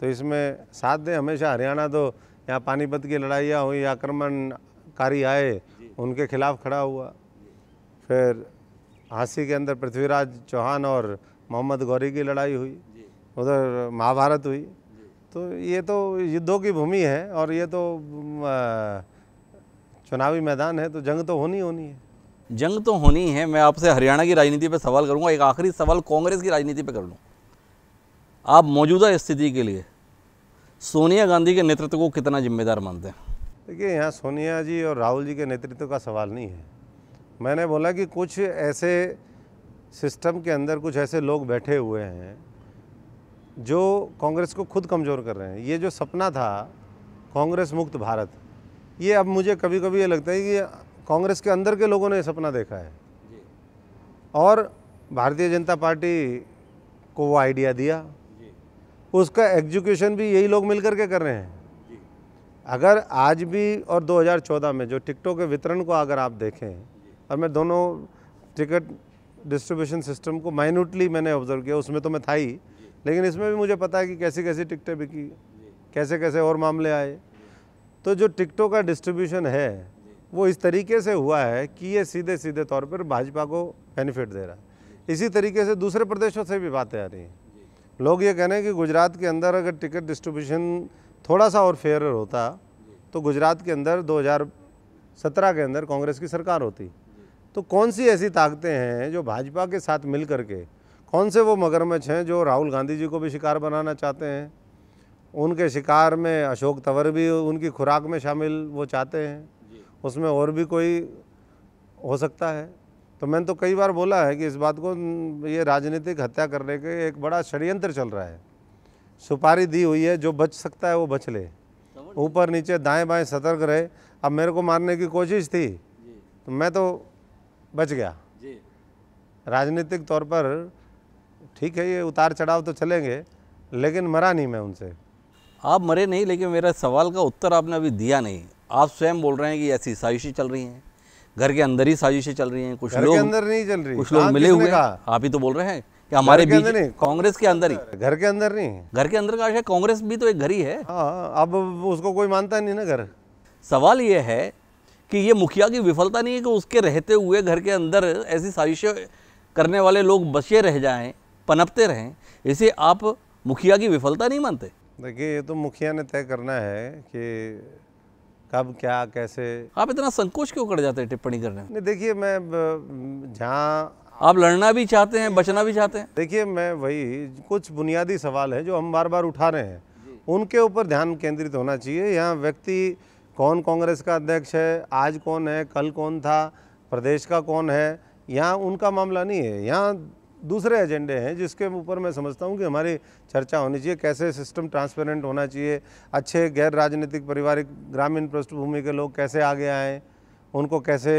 तो इसमें साथ दें हमेशा हरियाणा तो यहाँ पानीपत की लड़ाइयाँ हुई आक्रमणकारी आए उनके खिलाफ खड़ा हुआ फिर हाँसी के अंदर पृथ्वीराज चौहान और मोहम्मद गौरी की लड़ाई हुई उधर महाभारत हुई तो ये तो युद्धों की भूमि है और ये तो चुनावी मैदान है तो जंग तो होनी होनी है जंग तो होनी है मैं आपसे हरियाणा की राजनीति पर सवाल करूंगा एक आखिरी सवाल कांग्रेस की राजनीति पर कर लूँ आप मौजूदा स्थिति के लिए सोनिया गांधी के नेतृत्व को कितना जिम्मेदार मानते हैं देखिए यहाँ सोनिया जी और राहुल जी के नेतृत्व का सवाल नहीं है मैंने बोला कि कुछ ऐसे सिस्टम के अंदर कुछ ऐसे लोग बैठे हुए हैं जो कांग्रेस को खुद कमज़ोर कर रहे हैं ये जो सपना था कांग्रेस मुक्त भारत ये अब मुझे कभी कभी ये लगता है कि कांग्रेस के अंदर के लोगों ने ये सपना देखा है और भारतीय जनता पार्टी को वो आइडिया दिया उसका एग्जीक्यूशन भी यही लोग मिलकर के कर रहे हैं अगर आज भी और 2014 में जो टिकटों के वितरण को अगर आप देखें और मैं दोनों टिकट डिस्ट्रीब्यूशन सिस्टम को माइन्यूटली मैंने ऑब्जर्व किया उसमें तो मैं था ही लेकिन इसमें भी मुझे पता है कि कैसी कैसी टिकटें बिकी कैसे कैसे और मामले आए तो जो टिकटों का डिस्ट्रीब्यूशन है वो इस तरीके से हुआ है कि ये सीधे सीधे तौर पर भाजपा को बेनिफिट दे रहा है इसी तरीके से दूसरे प्रदेशों से भी बातें आ रही हैं लोग ये कह रहे हैं कि गुजरात के अंदर अगर टिकट डिस्ट्रीब्यूशन थोड़ा सा और फेयर होता तो गुजरात के अंदर 2017 के अंदर कांग्रेस की सरकार होती तो कौन सी ऐसी ताकतें हैं जो भाजपा के साथ मिल करके कौन से वो मगरमच्छ हैं जो राहुल गांधी जी को भी शिकार बनाना चाहते हैं उनके शिकार में अशोक तंवर भी उनकी खुराक में शामिल वो चाहते हैं उसमें और भी कोई हो सकता है तो मैंने तो कई बार बोला है कि इस बात को ये राजनीतिक हत्या करने के एक बड़ा षड्यंत्र चल रहा है सुपारी दी हुई है जो बच सकता है वो बच ले ऊपर नीचे दाएं बाएं सतर्क रहे अब मेरे को मारने की कोशिश थी तो मैं तो बच गया राजनीतिक तौर पर ठीक है ये उतार चढ़ाव तो चलेंगे लेकिन मरा नहीं मैं उनसे आप मरे नहीं लेकिन मेरा सवाल का उत्तर आपने अभी दिया नहीं आप स्वयं बोल रहे हैं कि ऐसी साजिशें चल रही हैं घर के अंदर ही साजिशें चल रही हैं कुछ लोग अंदर नहीं चल रही कुछ लोग हाँ, मिले हुए आप ही तो बोल रहे हैं कि हमारे बीच कांग्रेस के अंदर ही घर के अंदर नहीं घर के अंदर का आशय कांग्रेस भी तो एक घर ही है हाँ, अब उसको कोई मानता नहीं ना घर सवाल ये है कि ये मुखिया की विफलता नहीं है कि उसके रहते हुए घर के अंदर ऐसी साजिशें करने वाले लोग बचे रह जाएं पनपते रहें इसे आप मुखिया की विफलता नहीं मानते देखिए ये तो मुखिया ने तय करना है कि कब क्या कैसे आप इतना संकोच क्यों कर जाते हैं टिप्पणी करने में नहीं देखिए मैं जहाँ आप लड़ना भी चाहते हैं बचना भी चाहते हैं देखिए मैं वही कुछ बुनियादी सवाल है जो हम बार बार उठा रहे हैं उनके ऊपर ध्यान केंद्रित होना चाहिए यहाँ व्यक्ति कौन कांग्रेस का अध्यक्ष है आज कौन है कल कौन था प्रदेश का कौन है यहाँ उनका मामला नहीं है यहाँ दूसरे एजेंडे हैं जिसके ऊपर मैं समझता हूँ कि हमारी चर्चा होनी चाहिए कैसे सिस्टम ट्रांसपेरेंट होना चाहिए अच्छे गैर राजनीतिक पारिवारिक ग्रामीण पृष्ठभूमि के लोग कैसे आगे आए उनको कैसे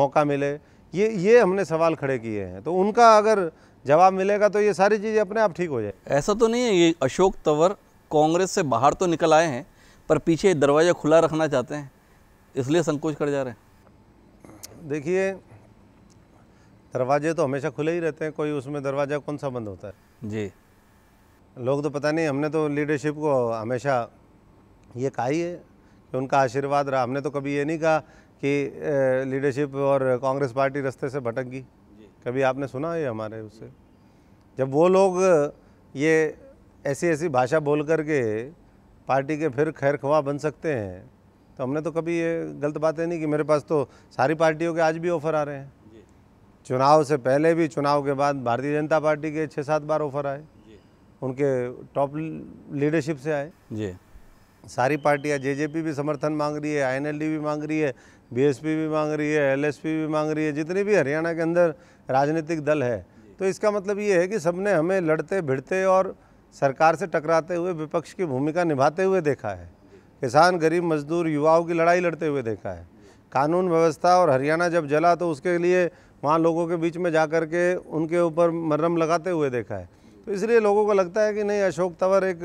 मौका मिले ये ये हमने सवाल खड़े किए हैं तो उनका अगर जवाब मिलेगा तो ये सारी चीज़ें अपने आप ठीक हो जाए ऐसा तो नहीं है ये अशोक तंवर कांग्रेस से बाहर तो निकल आए हैं पर पीछे दरवाज़ा खुला रखना चाहते हैं इसलिए संकोच कर जा रहे हैं देखिए दरवाजे तो हमेशा खुले ही रहते हैं कोई उसमें दरवाज़ा कौन सा बंद होता है जी लोग तो पता नहीं हमने तो लीडरशिप को हमेशा ये कहा ही है कि उनका आशीर्वाद रहा हमने तो कभी ये नहीं कहा कि लीडरशिप और कांग्रेस पार्टी रास्ते से भटक गई कभी आपने सुना है हमारे उससे जब वो लोग ये ऐसी ऐसी भाषा बोल करके पार्टी के फिर खैर खवा बन सकते हैं तो हमने तो कभी ये गलत बातें नहीं कि मेरे पास तो सारी पार्टियों के आज भी ऑफर आ रहे हैं चुनाव से पहले भी चुनाव के बाद भारतीय जनता पार्टी के छः सात बार ऑफर आए उनके टॉप लीडरशिप से आए जी सारी पार्टियां जेजेपी भी समर्थन मांग रही है आईएनएलडी भी मांग रही है बीएसपी भी मांग रही है एलएसपी भी मांग रही है जितनी भी हरियाणा के अंदर राजनीतिक दल है तो इसका मतलब ये है कि सबने हमें लड़ते भिड़ते और सरकार से टकराते हुए विपक्ष की भूमिका निभाते हुए देखा है किसान गरीब मजदूर युवाओं की लड़ाई लड़ते हुए देखा है कानून व्यवस्था और हरियाणा जब जला तो उसके लिए वहाँ लोगों के बीच में जा कर के उनके ऊपर मर्रम लगाते हुए देखा है तो इसलिए लोगों को लगता है कि नहीं अशोक तंवर एक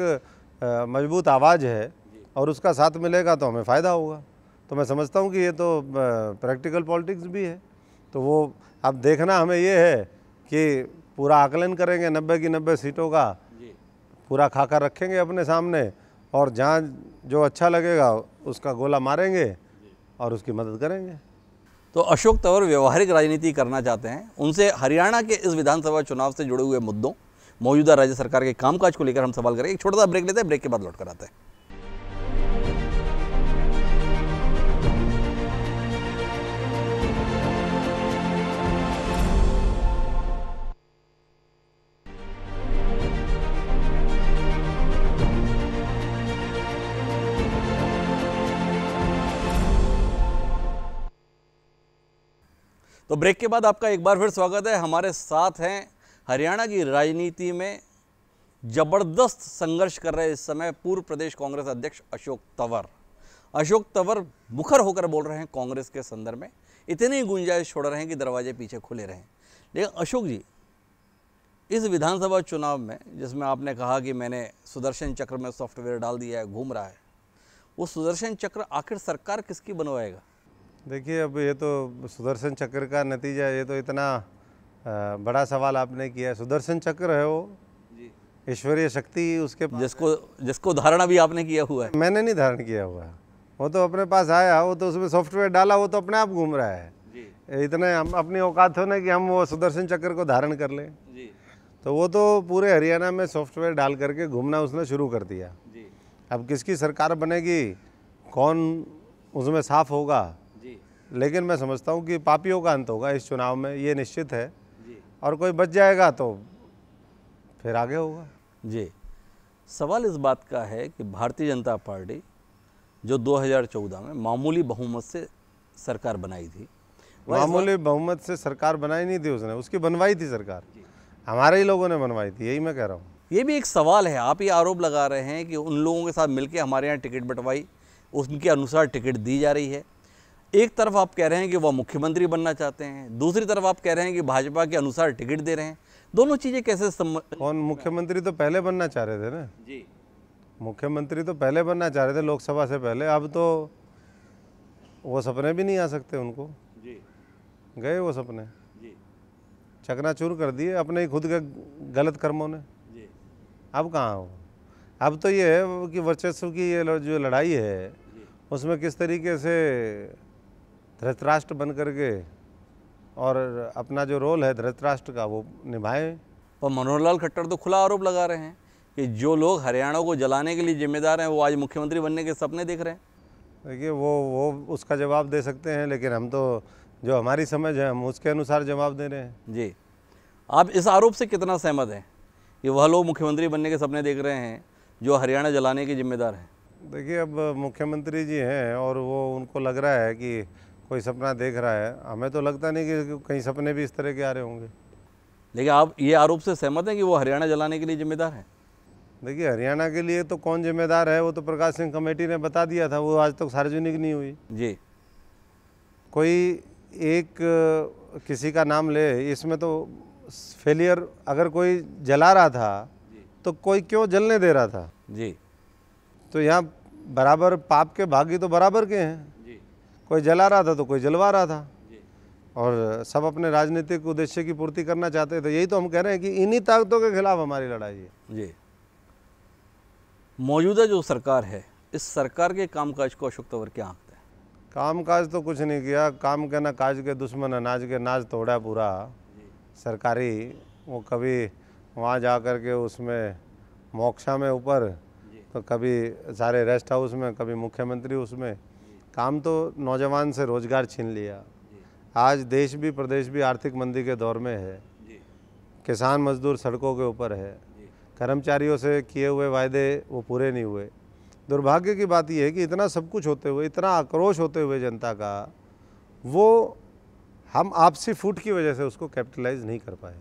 मजबूत आवाज़ है और उसका साथ मिलेगा तो हमें फ़ायदा होगा तो मैं समझता हूँ कि ये तो प्रैक्टिकल पॉलिटिक्स भी है तो वो अब देखना हमें ये है कि पूरा आकलन करेंगे नब्बे की नब्बे सीटों का पूरा खाका रखेंगे अपने सामने और जहाँ जो अच्छा लगेगा उसका गोला मारेंगे और उसकी मदद करेंगे तो अशोक तंवर व्यवहारिक राजनीति करना चाहते हैं उनसे हरियाणा के इस विधानसभा चुनाव से जुड़े हुए मुद्दों मौजूदा राज्य सरकार के कामकाज को लेकर हम सवाल करें एक छोटा सा ब्रेक लेते हैं ब्रेक के बाद लौट कर आते हैं तो ब्रेक के बाद आपका एक बार फिर स्वागत है हमारे साथ हैं हरियाणा की राजनीति में जबरदस्त संघर्ष कर रहे इस समय पूर्व प्रदेश कांग्रेस अध्यक्ष अशोक तंवर अशोक तंवर मुखर होकर बोल रहे हैं कांग्रेस के संदर्भ में इतनी गुंजाइश छोड़ रहे हैं कि दरवाजे पीछे खुले रहें लेकिन अशोक जी इस विधानसभा चुनाव में जिसमें आपने कहा कि मैंने सुदर्शन चक्र में सॉफ्टवेयर डाल दिया है घूम रहा है वो सुदर्शन चक्र आखिर सरकार किसकी बनवाएगा देखिए अब ये तो सुदर्शन चक्र का नतीजा ये तो इतना बड़ा सवाल आपने किया सुदर्शन चक्र है वो ईश्वरीय शक्ति उसके जिसको जिसको धारणा भी आपने किया हुआ है मैंने नहीं धारण किया हुआ है वो तो अपने पास आया वो तो उसमें सॉफ्टवेयर डाला वो तो अपने आप घूम रहा है इतने हम अपनी औकात हो ना कि हम वो सुदर्शन चक्र को धारण कर लें तो वो तो पूरे हरियाणा में सॉफ्टवेयर डाल करके घूमना उसने शुरू कर दिया अब किसकी सरकार बनेगी कौन उसमें साफ होगा लेकिन मैं समझता हूँ कि पापियों का अंत होगा इस चुनाव में ये निश्चित है और कोई बच जाएगा तो फिर आगे होगा जी सवाल इस बात का है कि भारतीय जनता पार्टी जो 2014 में मामूली बहुमत से सरकार बनाई थी मामूली बहुमत से सरकार बनाई नहीं थी उसने उसकी बनवाई थी सरकार हमारे ही लोगों ने बनवाई थी यही मैं कह रहा हूँ ये भी एक सवाल है आप ये आरोप लगा रहे हैं कि उन लोगों के साथ मिलकर हमारे यहाँ टिकट बंटवाई उनके अनुसार टिकट दी जा रही है एक तरफ आप कह रहे हैं कि वह मुख्यमंत्री बनना चाहते हैं दूसरी तरफ आप कह रहे हैं कि भाजपा के अनुसार टिकट दे रहे हैं दोनों चीज़ें कैसे कौन मुख्यमंत्री तो पहले बनना चाह रहे थे ना जी मुख्यमंत्री तो पहले बनना चाह रहे थे लोकसभा से पहले अब तो वो सपने भी नहीं आ सकते उनको जी गए वो सपने जी चकनाचूर कर दिए अपने ही खुद के गलत कर्मों ने जी अब कहाँ हो अब तो ये है कि वर्चस्व की ये जो लड़ाई है उसमें किस तरीके से धृतराष्ट्र बन करके और अपना जो रोल है धृतराष्ट्र का वो निभाएं और मनोहर लाल खट्टर तो खुला आरोप लगा रहे हैं कि जो लोग हरियाणा को जलाने के लिए जिम्मेदार हैं वो आज मुख्यमंत्री बनने के सपने देख रहे हैं देखिए वो वो उसका जवाब दे सकते हैं लेकिन हम तो जो हमारी समझ है हम उसके अनुसार जवाब दे रहे हैं जी आप इस आरोप से कितना सहमत हैं कि वह लोग मुख्यमंत्री बनने के सपने देख रहे हैं जो हरियाणा जलाने के जिम्मेदार हैं देखिए अब मुख्यमंत्री जी हैं और वो उनको लग रहा है कि कोई सपना देख रहा है हमें तो लगता नहीं कि कहीं सपने भी इस तरह के आ रहे होंगे लेकिन आप ये आरोप से सहमत हैं कि वो हरियाणा जलाने के लिए जिम्मेदार है देखिए हरियाणा के लिए तो कौन जिम्मेदार है वो तो प्रकाश सिंह कमेटी ने बता दिया था वो आज तक तो सार्वजनिक नहीं हुई जी कोई एक किसी का नाम ले इसमें तो फेलियर अगर कोई जला रहा था तो कोई क्यों जलने दे रहा था जी तो यहाँ बराबर पाप के भागी तो बराबर के हैं कोई जला रहा था तो कोई जलवा रहा था और सब अपने राजनीतिक उद्देश्य की पूर्ति करना चाहते थे तो यही तो हम कह रहे हैं कि इन्हीं ताकतों के खिलाफ हमारी लड़ाई है जी मौजूदा जो सरकार है इस सरकार के कामकाज को अशोक तंवर क्या आंकते है कामकाज तो कुछ नहीं किया काम के ना काज के दुश्मन अनाज के नाज तोड़ा पूरा सरकारी वो कभी वहाँ जा कर के उसमें मोक्षा में ऊपर तो कभी सारे रेस्ट हाउस में कभी मुख्यमंत्री उसमें काम तो नौजवान से रोजगार छीन लिया आज देश भी प्रदेश भी आर्थिक मंदी के दौर में है किसान मजदूर सड़कों के ऊपर है कर्मचारियों से किए हुए वायदे वो पूरे नहीं हुए दुर्भाग्य की बात यह है कि इतना सब कुछ होते हुए इतना आक्रोश होते हुए जनता का वो हम आपसी फूट की वजह से उसको कैपिटलाइज नहीं कर पाए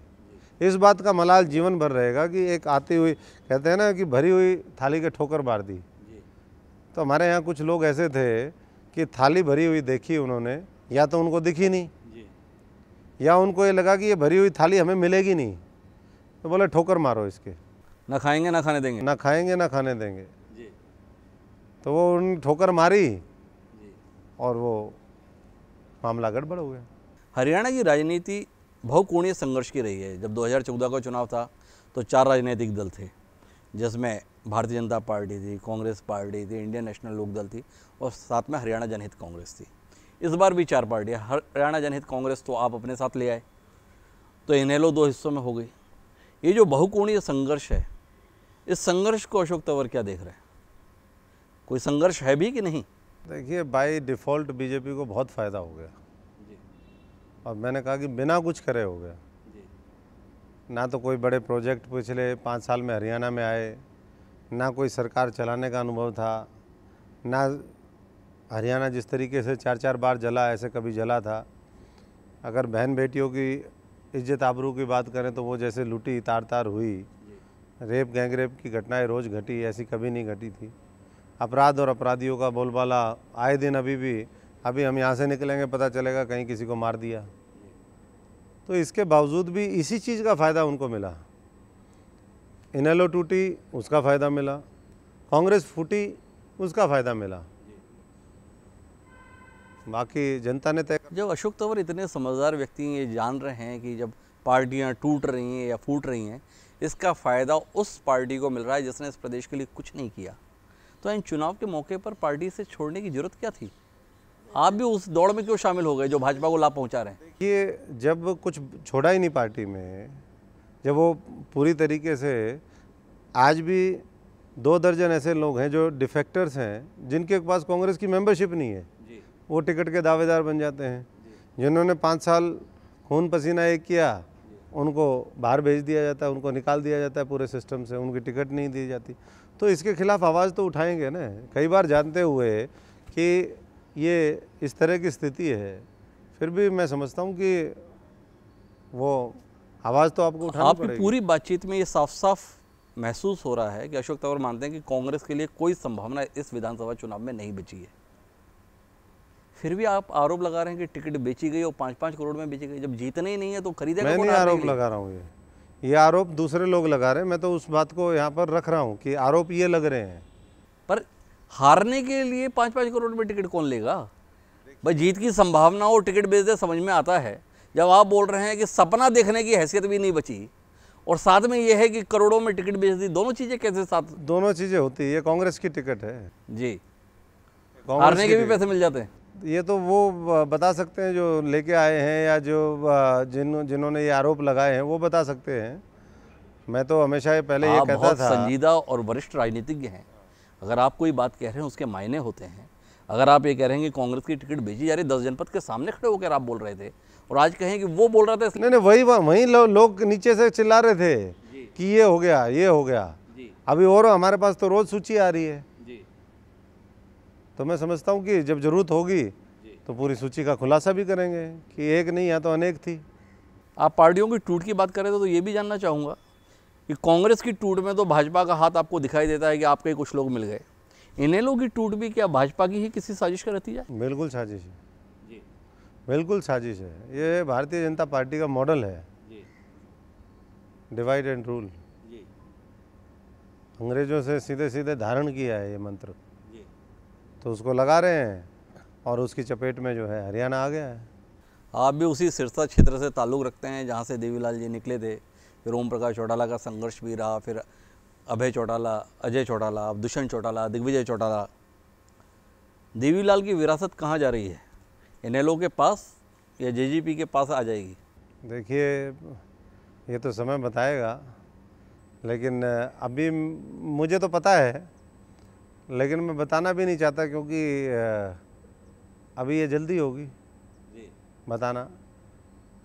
इस बात का मलाल जीवन भर रहेगा कि एक आती हुई कहते हैं ना कि भरी हुई थाली के ठोकर मार दी तो हमारे यहाँ कुछ लोग ऐसे थे कि थाली भरी हुई देखी उन्होंने या तो उनको दिखी नहीं या उनको ये लगा कि ये भरी हुई थाली हमें मिलेगी नहीं तो बोले ठोकर मारो इसके ना खाएंगे ना खाने देंगे ना खाएंगे ना खाने देंगे तो वो उन ठोकर मारी और वो मामला गड़बड़ हो गया हरियाणा की राजनीति बहुकोणीय संघर्ष की रही है जब दो का चुनाव था तो चार राजनीतिक दल थे जिसमें भारतीय जनता पार्टी थी कांग्रेस पार्टी थी इंडियन नेशनल लोकदल थी और साथ में हरियाणा जनहित कांग्रेस थी इस बार भी चार पार्टियाँ हरियाणा जनहित कांग्रेस तो आप अपने साथ ले आए तो इनहेलो दो हिस्सों में हो गई ये जो बहुकोणीय संघर्ष है इस संघर्ष को अशोक तंवर क्या देख रहे हैं कोई संघर्ष है भी कि नहीं देखिए बाई डिफ़ॉल्ट बीजेपी को बहुत फ़ायदा हो गया जी। और मैंने कहा कि बिना कुछ करे हो गया ना तो कोई बड़े प्रोजेक्ट पिछले पाँच साल में हरियाणा में आए ना कोई सरकार चलाने का अनुभव था ना हरियाणा जिस तरीके से चार चार बार जला ऐसे कभी जला था अगर बहन बेटियों की इज्जत आबरू की बात करें तो वो जैसे लूटी तार तार हुई रेप गैंग रेप की घटनाएं रोज़ घटी ऐसी कभी नहीं घटी थी अपराध और अपराधियों का बोलबाला आए दिन अभी भी अभी हम यहाँ से निकलेंगे पता चलेगा कहीं किसी को मार दिया तो इसके बावजूद भी इसी चीज़ का फ़ायदा उनको मिला इनलो टूटी उसका फ़ायदा मिला कांग्रेस फूटी उसका फ़ायदा मिला बाकी जनता ने तय जब अशोक तंवर इतने समझदार व्यक्ति ये जान रहे हैं कि जब पार्टियां टूट रही हैं या फूट रही हैं इसका फ़ायदा उस पार्टी को मिल रहा है जिसने इस प्रदेश के लिए कुछ नहीं किया तो इन चुनाव के मौके पर पार्टी से छोड़ने की ज़रूरत क्या थी आप भी उस दौड़ में क्यों शामिल हो गए जो भाजपा को लाभ पहुंचा रहे हैं ये जब कुछ छोड़ा ही नहीं पार्टी में जब वो पूरी तरीके से आज भी दो दर्जन ऐसे लोग हैं जो डिफेक्टर्स हैं जिनके पास कांग्रेस की मेंबरशिप नहीं है वो टिकट के दावेदार बन जाते हैं जिन्होंने पाँच साल खून पसीना एक किया उनको बाहर भेज दिया जाता है उनको निकाल दिया जाता है पूरे सिस्टम से उनकी टिकट नहीं दी जाती तो इसके खिलाफ आवाज़ तो उठाएंगे ना कई बार जानते हुए कि ये इस तरह की स्थिति है फिर भी मैं समझता हूँ कि वो आवाज़ तो आपको उठानी आपकी पूरी बातचीत में ये साफ साफ महसूस हो रहा है कि अशोक तंवर मानते हैं कि कांग्रेस के लिए कोई संभावना इस विधानसभा चुनाव में नहीं बची है फिर भी आप आरोप लगा रहे हैं कि टिकट बेची गई और पाँच पाँच करोड़ में बेची गई जब जीतने ही नहीं है तो खरीदेगा मैं नहीं आरोप लगा रहा हूँ ये ये आरोप दूसरे लोग लगा रहे हैं मैं तो उस बात को यहाँ पर रख रहा हूँ कि आरोप ये लग रहे हैं पर हारने के लिए पाँच पाँच करोड़ में टिकट कौन लेगा भाई जीत की संभावना और टिकट बेच दे समझ में आता है जब आप बोल रहे हैं कि सपना देखने की हैसियत भी नहीं बची और साथ में यह है कि करोड़ों में टिकट बेच दी दोनों चीज़ें कैसे साथ दोनों चीज़ें होती है ये कांग्रेस की टिकट है जी हारने के भी पैसे मिल जाते हैं ये तो वो बता सकते हैं जो लेके आए हैं या जो जिन जिन्होंने ये आरोप लगाए हैं वो बता सकते हैं मैं तो हमेशा ये पहले ये कहता था संजीदा और वरिष्ठ राजनीतिज्ञ हैं अगर आप कोई बात कह रहे हैं उसके मायने होते हैं अगर आप ये कह रहे हैं कि कांग्रेस की टिकट भेजी जा रही दस जनपद के सामने खड़े होकर आप बोल रहे थे और आज कहें कि वो बोल रहा था नहीं नहीं वही वहीं लो, लोग नीचे से चिल्ला रहे थे कि ये हो गया ये हो गया अभी और हमारे पास तो रोज़ सूची आ रही है तो मैं समझता हूँ कि जब ज़रूरत होगी तो पूरी सूची का खुलासा भी करेंगे कि एक नहीं या तो अनेक थी आप पार्टियों की टूट की बात करें तो ये भी जानना चाहूँगा कि कांग्रेस की टूट में तो भाजपा का हाथ आपको दिखाई देता है कि आपके कुछ लोग मिल गए इनेलो की टूट भी क्या भाजपा की ही किसी साजिश का नतीजा है बिल्कुल साजिश है बिल्कुल साजिश है ये भारतीय जनता पार्टी का मॉडल है डिवाइड एंड रूल अंग्रेजों से सीधे सीधे धारण किया है ये मंत्र तो उसको लगा रहे हैं और उसकी चपेट में जो है हरियाणा आ गया है आप भी उसी सिरसा क्षेत्र से ताल्लुक़ रखते हैं जहाँ से देवीलाल जी निकले थे फिर ओम प्रकाश चौटाला का संघर्ष भी रहा फिर अभय चौटाला अजय चौटाला दुष्यंत चौटाला दिग्विजय चौटाला देवीलाल की विरासत कहाँ जा रही है एन के पास या जे के पास आ जाएगी देखिए ये तो समय बताएगा लेकिन अभी मुझे तो पता है लेकिन मैं बताना भी नहीं चाहता क्योंकि अभी ये जल्दी होगी बताना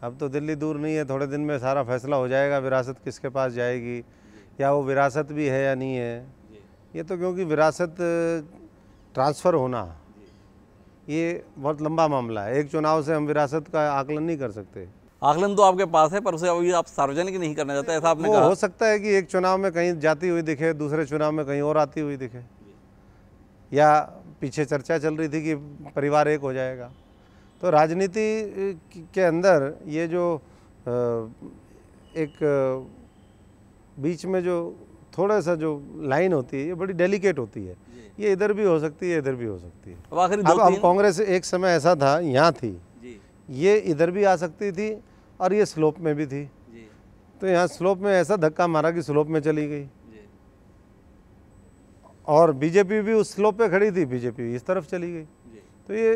अब तो दिल्ली दूर नहीं है थोड़े दिन में सारा फैसला हो जाएगा विरासत किसके पास जाएगी क्या वो विरासत भी है या नहीं है ये तो क्योंकि विरासत ट्रांसफ़र होना ये बहुत लंबा मामला है एक चुनाव से हम विरासत का आकलन नहीं कर सकते आकलन तो आपके पास है पर उसे अभी आप सार्वजनिक नहीं करना चाहते ऐसा आपने कहा हो सकता है कि एक चुनाव में कहीं जाती हुई दिखे दूसरे चुनाव में कहीं और आती हुई दिखे या पीछे चर्चा चल रही थी कि परिवार एक हो जाएगा तो राजनीति के अंदर ये जो एक बीच में जो थोड़ा सा जो लाइन होती है ये बड़ी डेलिकेट होती है ये इधर भी हो सकती है इधर भी हो सकती है अब आखिरी अब, अब कांग्रेस एक समय ऐसा था यहाँ थी ये इधर भी आ सकती थी और ये स्लोप में भी थी तो यहाँ स्लोप में ऐसा धक्का मारा कि स्लोप में चली गई और बीजेपी भी उस स्लोप पे खड़ी थी बीजेपी इस तरफ चली गई तो ये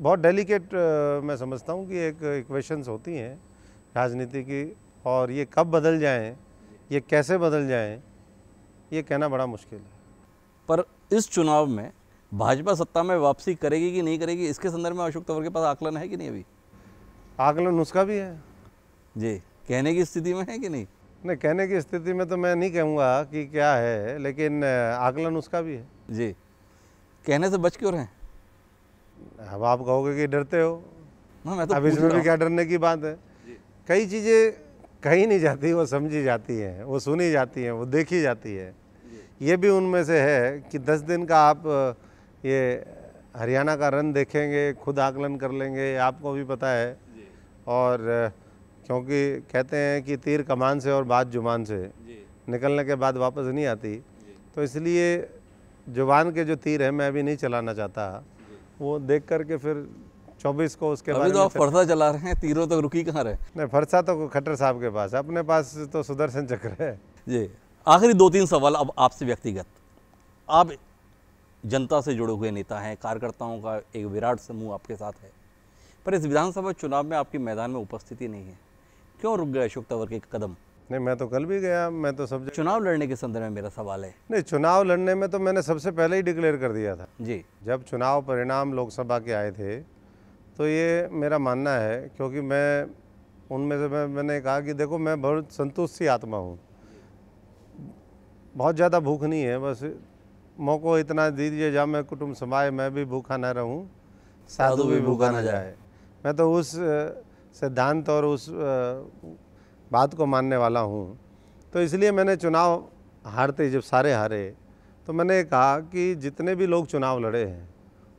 बहुत डेलिकेट मैं समझता हूँ कि एक इक्वेशंस होती हैं राजनीति की और ये कब बदल जाएँ ये कैसे बदल जाए ये कहना बड़ा मुश्किल है पर इस चुनाव में भाजपा सत्ता में वापसी करेगी कि नहीं करेगी इसके संदर्भ में अशोक तंवर के पास आकलन है कि नहीं अभी आकलन उसका भी है जी कहने की स्थिति में है कि नहीं नहीं कहने की स्थिति में तो मैं नहीं कहूँगा कि क्या है लेकिन आकलन उसका भी है जी कहने से बच क्यों रहे अब आप कहोगे कि डरते हो मैं तो अब इसमें भी क्या डरने की बात है कई चीज़ें कहीं नहीं जाती वो समझी जाती हैं वो सुनी जाती हैं वो देखी जाती है ये भी उनमें से है कि दस दिन का आप ये हरियाणा का रन देखेंगे खुद आकलन कर लेंगे आपको भी पता है और क्योंकि कहते हैं कि तीर कमान से और बात जुबान से निकलने के बाद वापस नहीं आती तो इसलिए जुबान के जो तीर हैं मैं अभी नहीं चलाना चाहता वो देख करके फिर चौबीस को उसके बाद तो आप फरसा चला रहे हैं तीरों तक तो रुकी कहाँ रहे नहीं फरसा तो खट्टर साहब के पास अपने पास तो सुदर्शन चक्र है जी आखिरी दो तीन सवाल अब आपसे व्यक्तिगत आप जनता से जुड़े हुए नेता हैं कार्यकर्ताओं का एक विराट समूह आपके साथ है पर इस विधानसभा चुनाव में आपकी मैदान में उपस्थिति नहीं है क्यों रुक गए अशोक तंवर के कदम नहीं मैं तो कल भी गया मैं तो सब चुनाव लड़ने के संदर्भ में मेरा सवाल है नहीं चुनाव लड़ने में तो मैंने सबसे पहले ही डिक्लेयर कर दिया था जी जब चुनाव परिणाम लोकसभा के आए थे तो ये मेरा मानना है क्योंकि मैं उनमें से मैं मैंने कहा कि देखो मैं बहुत संतुष्ट सी आत्मा हूँ बहुत ज़्यादा भूख नहीं है बस मौको इतना दे दीजिए जहाँ मैं कुटुंब समाए मैं भी भूखा ना रहूँ साधु भी भूखा ना जाए मैं तो उस सिद्धांत और उस बात को मानने वाला हूँ तो इसलिए मैंने चुनाव हारते जब सारे हारे तो मैंने कहा कि जितने भी लोग चुनाव लड़े हैं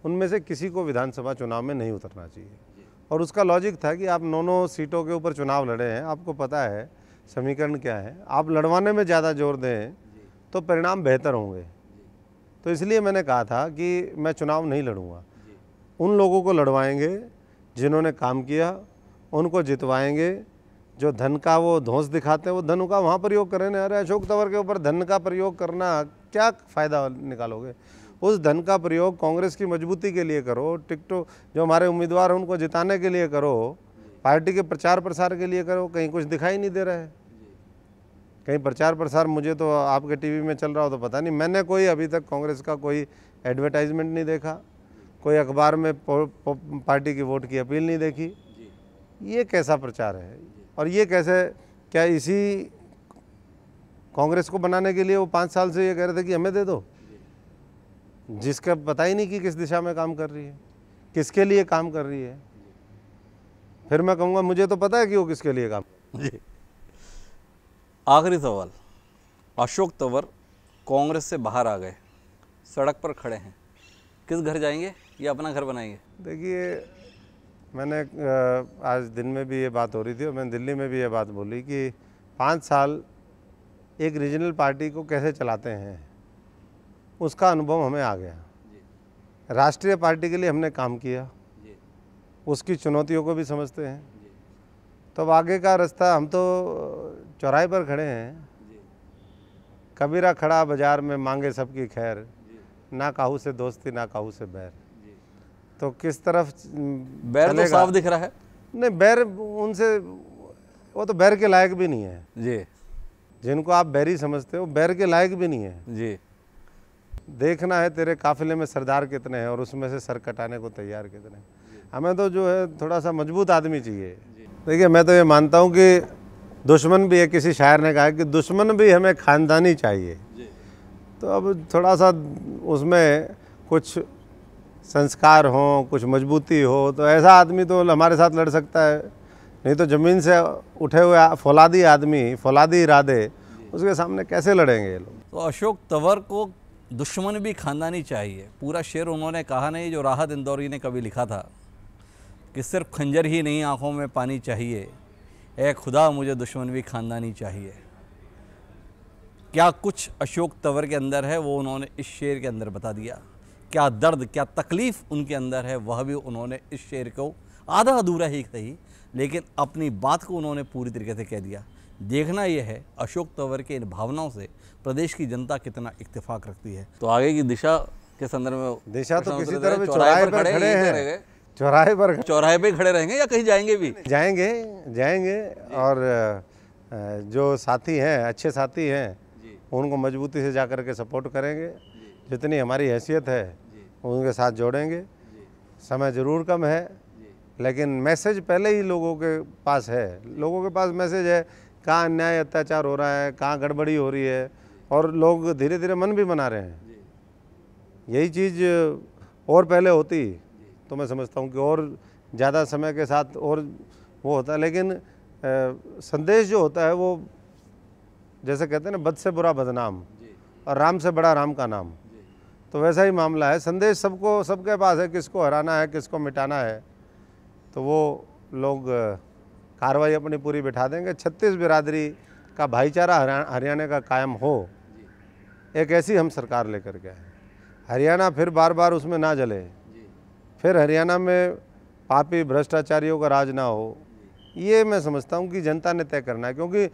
उनमें से किसी को विधानसभा चुनाव में नहीं उतरना चाहिए और उसका लॉजिक था कि आप नौनों सीटों के ऊपर चुनाव लड़े हैं आपको पता है समीकरण क्या है आप लड़वाने में ज़्यादा जोर दें तो परिणाम बेहतर होंगे तो इसलिए मैंने कहा था कि मैं चुनाव नहीं लड़ूंगा उन लोगों को लड़वाएंगे जिन्होंने काम किया उनको जितवाएंगे जो धन का वो धोस दिखाते हैं वो धन का वहाँ प्रयोग करें अरे अशोक तंवर के ऊपर धन का प्रयोग करना क्या फ़ायदा निकालोगे उस धन का प्रयोग कांग्रेस की मजबूती के लिए करो टिकटों जो हमारे उम्मीदवार हैं उनको जिताने के लिए करो पार्टी के प्रचार प्रसार के लिए करो कहीं कुछ दिखाई नहीं दे रहा है कहीं प्रचार प्रसार मुझे तो आपके टीवी में चल रहा हो तो पता नहीं मैंने कोई अभी तक कांग्रेस का कोई एडवर्टाइजमेंट नहीं देखा कोई अखबार में पार्टी की वोट की अपील नहीं देखी ये कैसा प्रचार है और ये कैसे क्या इसी कांग्रेस को बनाने के लिए वो पाँच साल से ये कह रहे थे कि हमें दे दो जिसका पता ही नहीं कि किस दिशा में काम कर रही है किसके लिए काम कर रही है फिर मैं कहूँगा मुझे तो पता है कि वो किसके लिए काम जी आखिरी सवाल अशोक तंवर कांग्रेस से बाहर आ गए सड़क पर खड़े हैं किस घर जाएंगे या अपना घर बनाएंगे देखिए मैंने आज दिन में भी ये बात हो रही थी और मैंने दिल्ली में भी ये बात बोली कि पाँच साल एक रीजनल पार्टी को कैसे चलाते हैं उसका अनुभव हमें आ गया राष्ट्रीय पार्टी के लिए हमने काम किया उसकी चुनौतियों को भी समझते हैं तो अब आगे का रास्ता हम तो चौराहे पर खड़े हैं कबीरा खड़ा बाजार में मांगे सबकी खैर ना काहू से दोस्ती ना काहू से बैर तो किस तरफ बैर तो साफ दिख रहा है नहीं बैर उनसे वो तो बैर के लायक भी नहीं है जी जिनको आप बैरी समझते हो बैर के लायक भी नहीं है जी देखना है तेरे काफिले में सरदार कितने हैं और उसमें से सर कटाने को तैयार कितने हमें तो जो है थोड़ा सा मजबूत आदमी चाहिए देखिए मैं तो ये मानता हूँ कि दुश्मन भी है किसी शायर ने कहा कि दुश्मन भी हमें ख़ानदानी चाहिए तो अब थोड़ा सा उसमें कुछ संस्कार हों कुछ मजबूती हो तो ऐसा आदमी तो हमारे साथ लड़ सकता है नहीं तो ज़मीन से उठे हुए फौलादी आदमी फौलादी इरादे उसके सामने कैसे लड़ेंगे ये लोग तो अशोक तंवर को दुश्मन भी खानदानी चाहिए पूरा शेर उन्होंने कहा नहीं जो राहत इंदौरी ने कभी लिखा था कि सिर्फ खंजर ही नहीं आँखों में पानी चाहिए ए खुदा मुझे दुश्मन भी खानदानी चाहिए क्या कुछ अशोक तंवर के अंदर है वो उन्होंने इस शेर के अंदर बता दिया क्या दर्द क्या तकलीफ़ उनके अंदर है वह भी उन्होंने इस शेर को आधा अधूरा ही कही लेकिन अपनी बात को उन्होंने पूरी तरीके से कह दिया देखना यह है अशोक तंवर के इन भावनाओं से प्रदेश की जनता कितना इतफाक रखती है तो आगे की दिशा के संदर्भ में दिशा तो किसी तरह चौराहे पर खड़े हैं चौराहे पर चौराहे पे खड़े रहेंगे या कहीं जाएंगे भी जाएंगे जाएंगे और जो साथी हैं अच्छे साथी हैं उनको मजबूती से जा कर के सपोर्ट करेंगे जितनी हमारी हैसियत है उनके साथ जोड़ेंगे समय ज़रूर कम है लेकिन मैसेज पहले ही लोगों के पास है लोगों के पास मैसेज है कहाँ अन्याय अत्याचार हो रहा है कहाँ गड़बड़ी हो रही है और लोग धीरे धीरे मन भी बना रहे हैं यही चीज़ और पहले होती तो मैं समझता हूँ कि और ज़्यादा समय के साथ और वो होता है लेकिन आ, संदेश जो होता है वो जैसे कहते हैं ना बद से बुरा बदनाम और राम से बड़ा राम का नाम तो वैसा ही मामला है संदेश सबको सबके पास है किसको हराना है किसको मिटाना है तो वो लोग कार्रवाई अपनी पूरी बिठा देंगे छत्तीस बिरादरी का भाईचारा हरियाणा का कायम हो एक ऐसी हम सरकार लेकर के आए हरियाणा फिर बार बार उसमें ना जले फिर हरियाणा में पापी भ्रष्टाचारियों का राज ना हो ये मैं समझता हूँ कि जनता ने तय करना है क्योंकि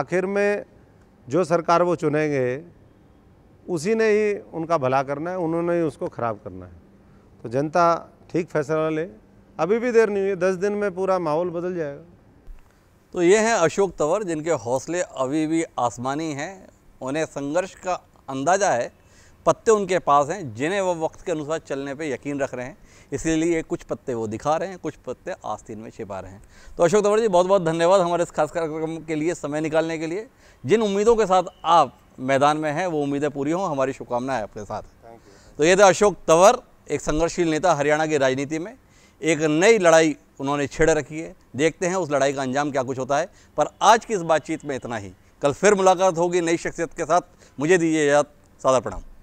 आखिर में जो सरकार वो चुनेंगे उसी ने ही उनका भला करना है उन्होंने ही उसको ख़राब करना है तो जनता ठीक फैसला ले अभी भी देर नहीं हुई दस दिन में पूरा माहौल बदल जाएगा तो ये हैं अशोक तंवर जिनके हौसले अभी भी आसमानी हैं उन्हें संघर्ष का अंदाज़ा है पत्ते उनके पास हैं जिन्हें वो वक्त के अनुसार चलने पे यकीन रख रहे हैं इसीलिए कुछ पत्ते वो दिखा रहे हैं कुछ पत्ते आस्तीन में छिपा रहे हैं तो अशोक तंवर जी बहुत बहुत धन्यवाद हमारे इस खास कार्यक्रम के लिए समय निकालने के लिए जिन उम्मीदों के साथ आप मैदान में हैं वो उम्मीदें पूरी हों हमारी शुभकामनाएं आपके साथ तो ये थे अशोक तंवर एक संघर्षशील नेता हरियाणा की राजनीति में एक नई लड़ाई उन्होंने छेड़ रखी है देखते हैं उस लड़ाई का अंजाम क्या कुछ होता है पर आज की इस बातचीत में इतना ही कल फिर मुलाकात होगी नई शख्सियत के साथ मुझे दीजिए याद सादा प्रणाम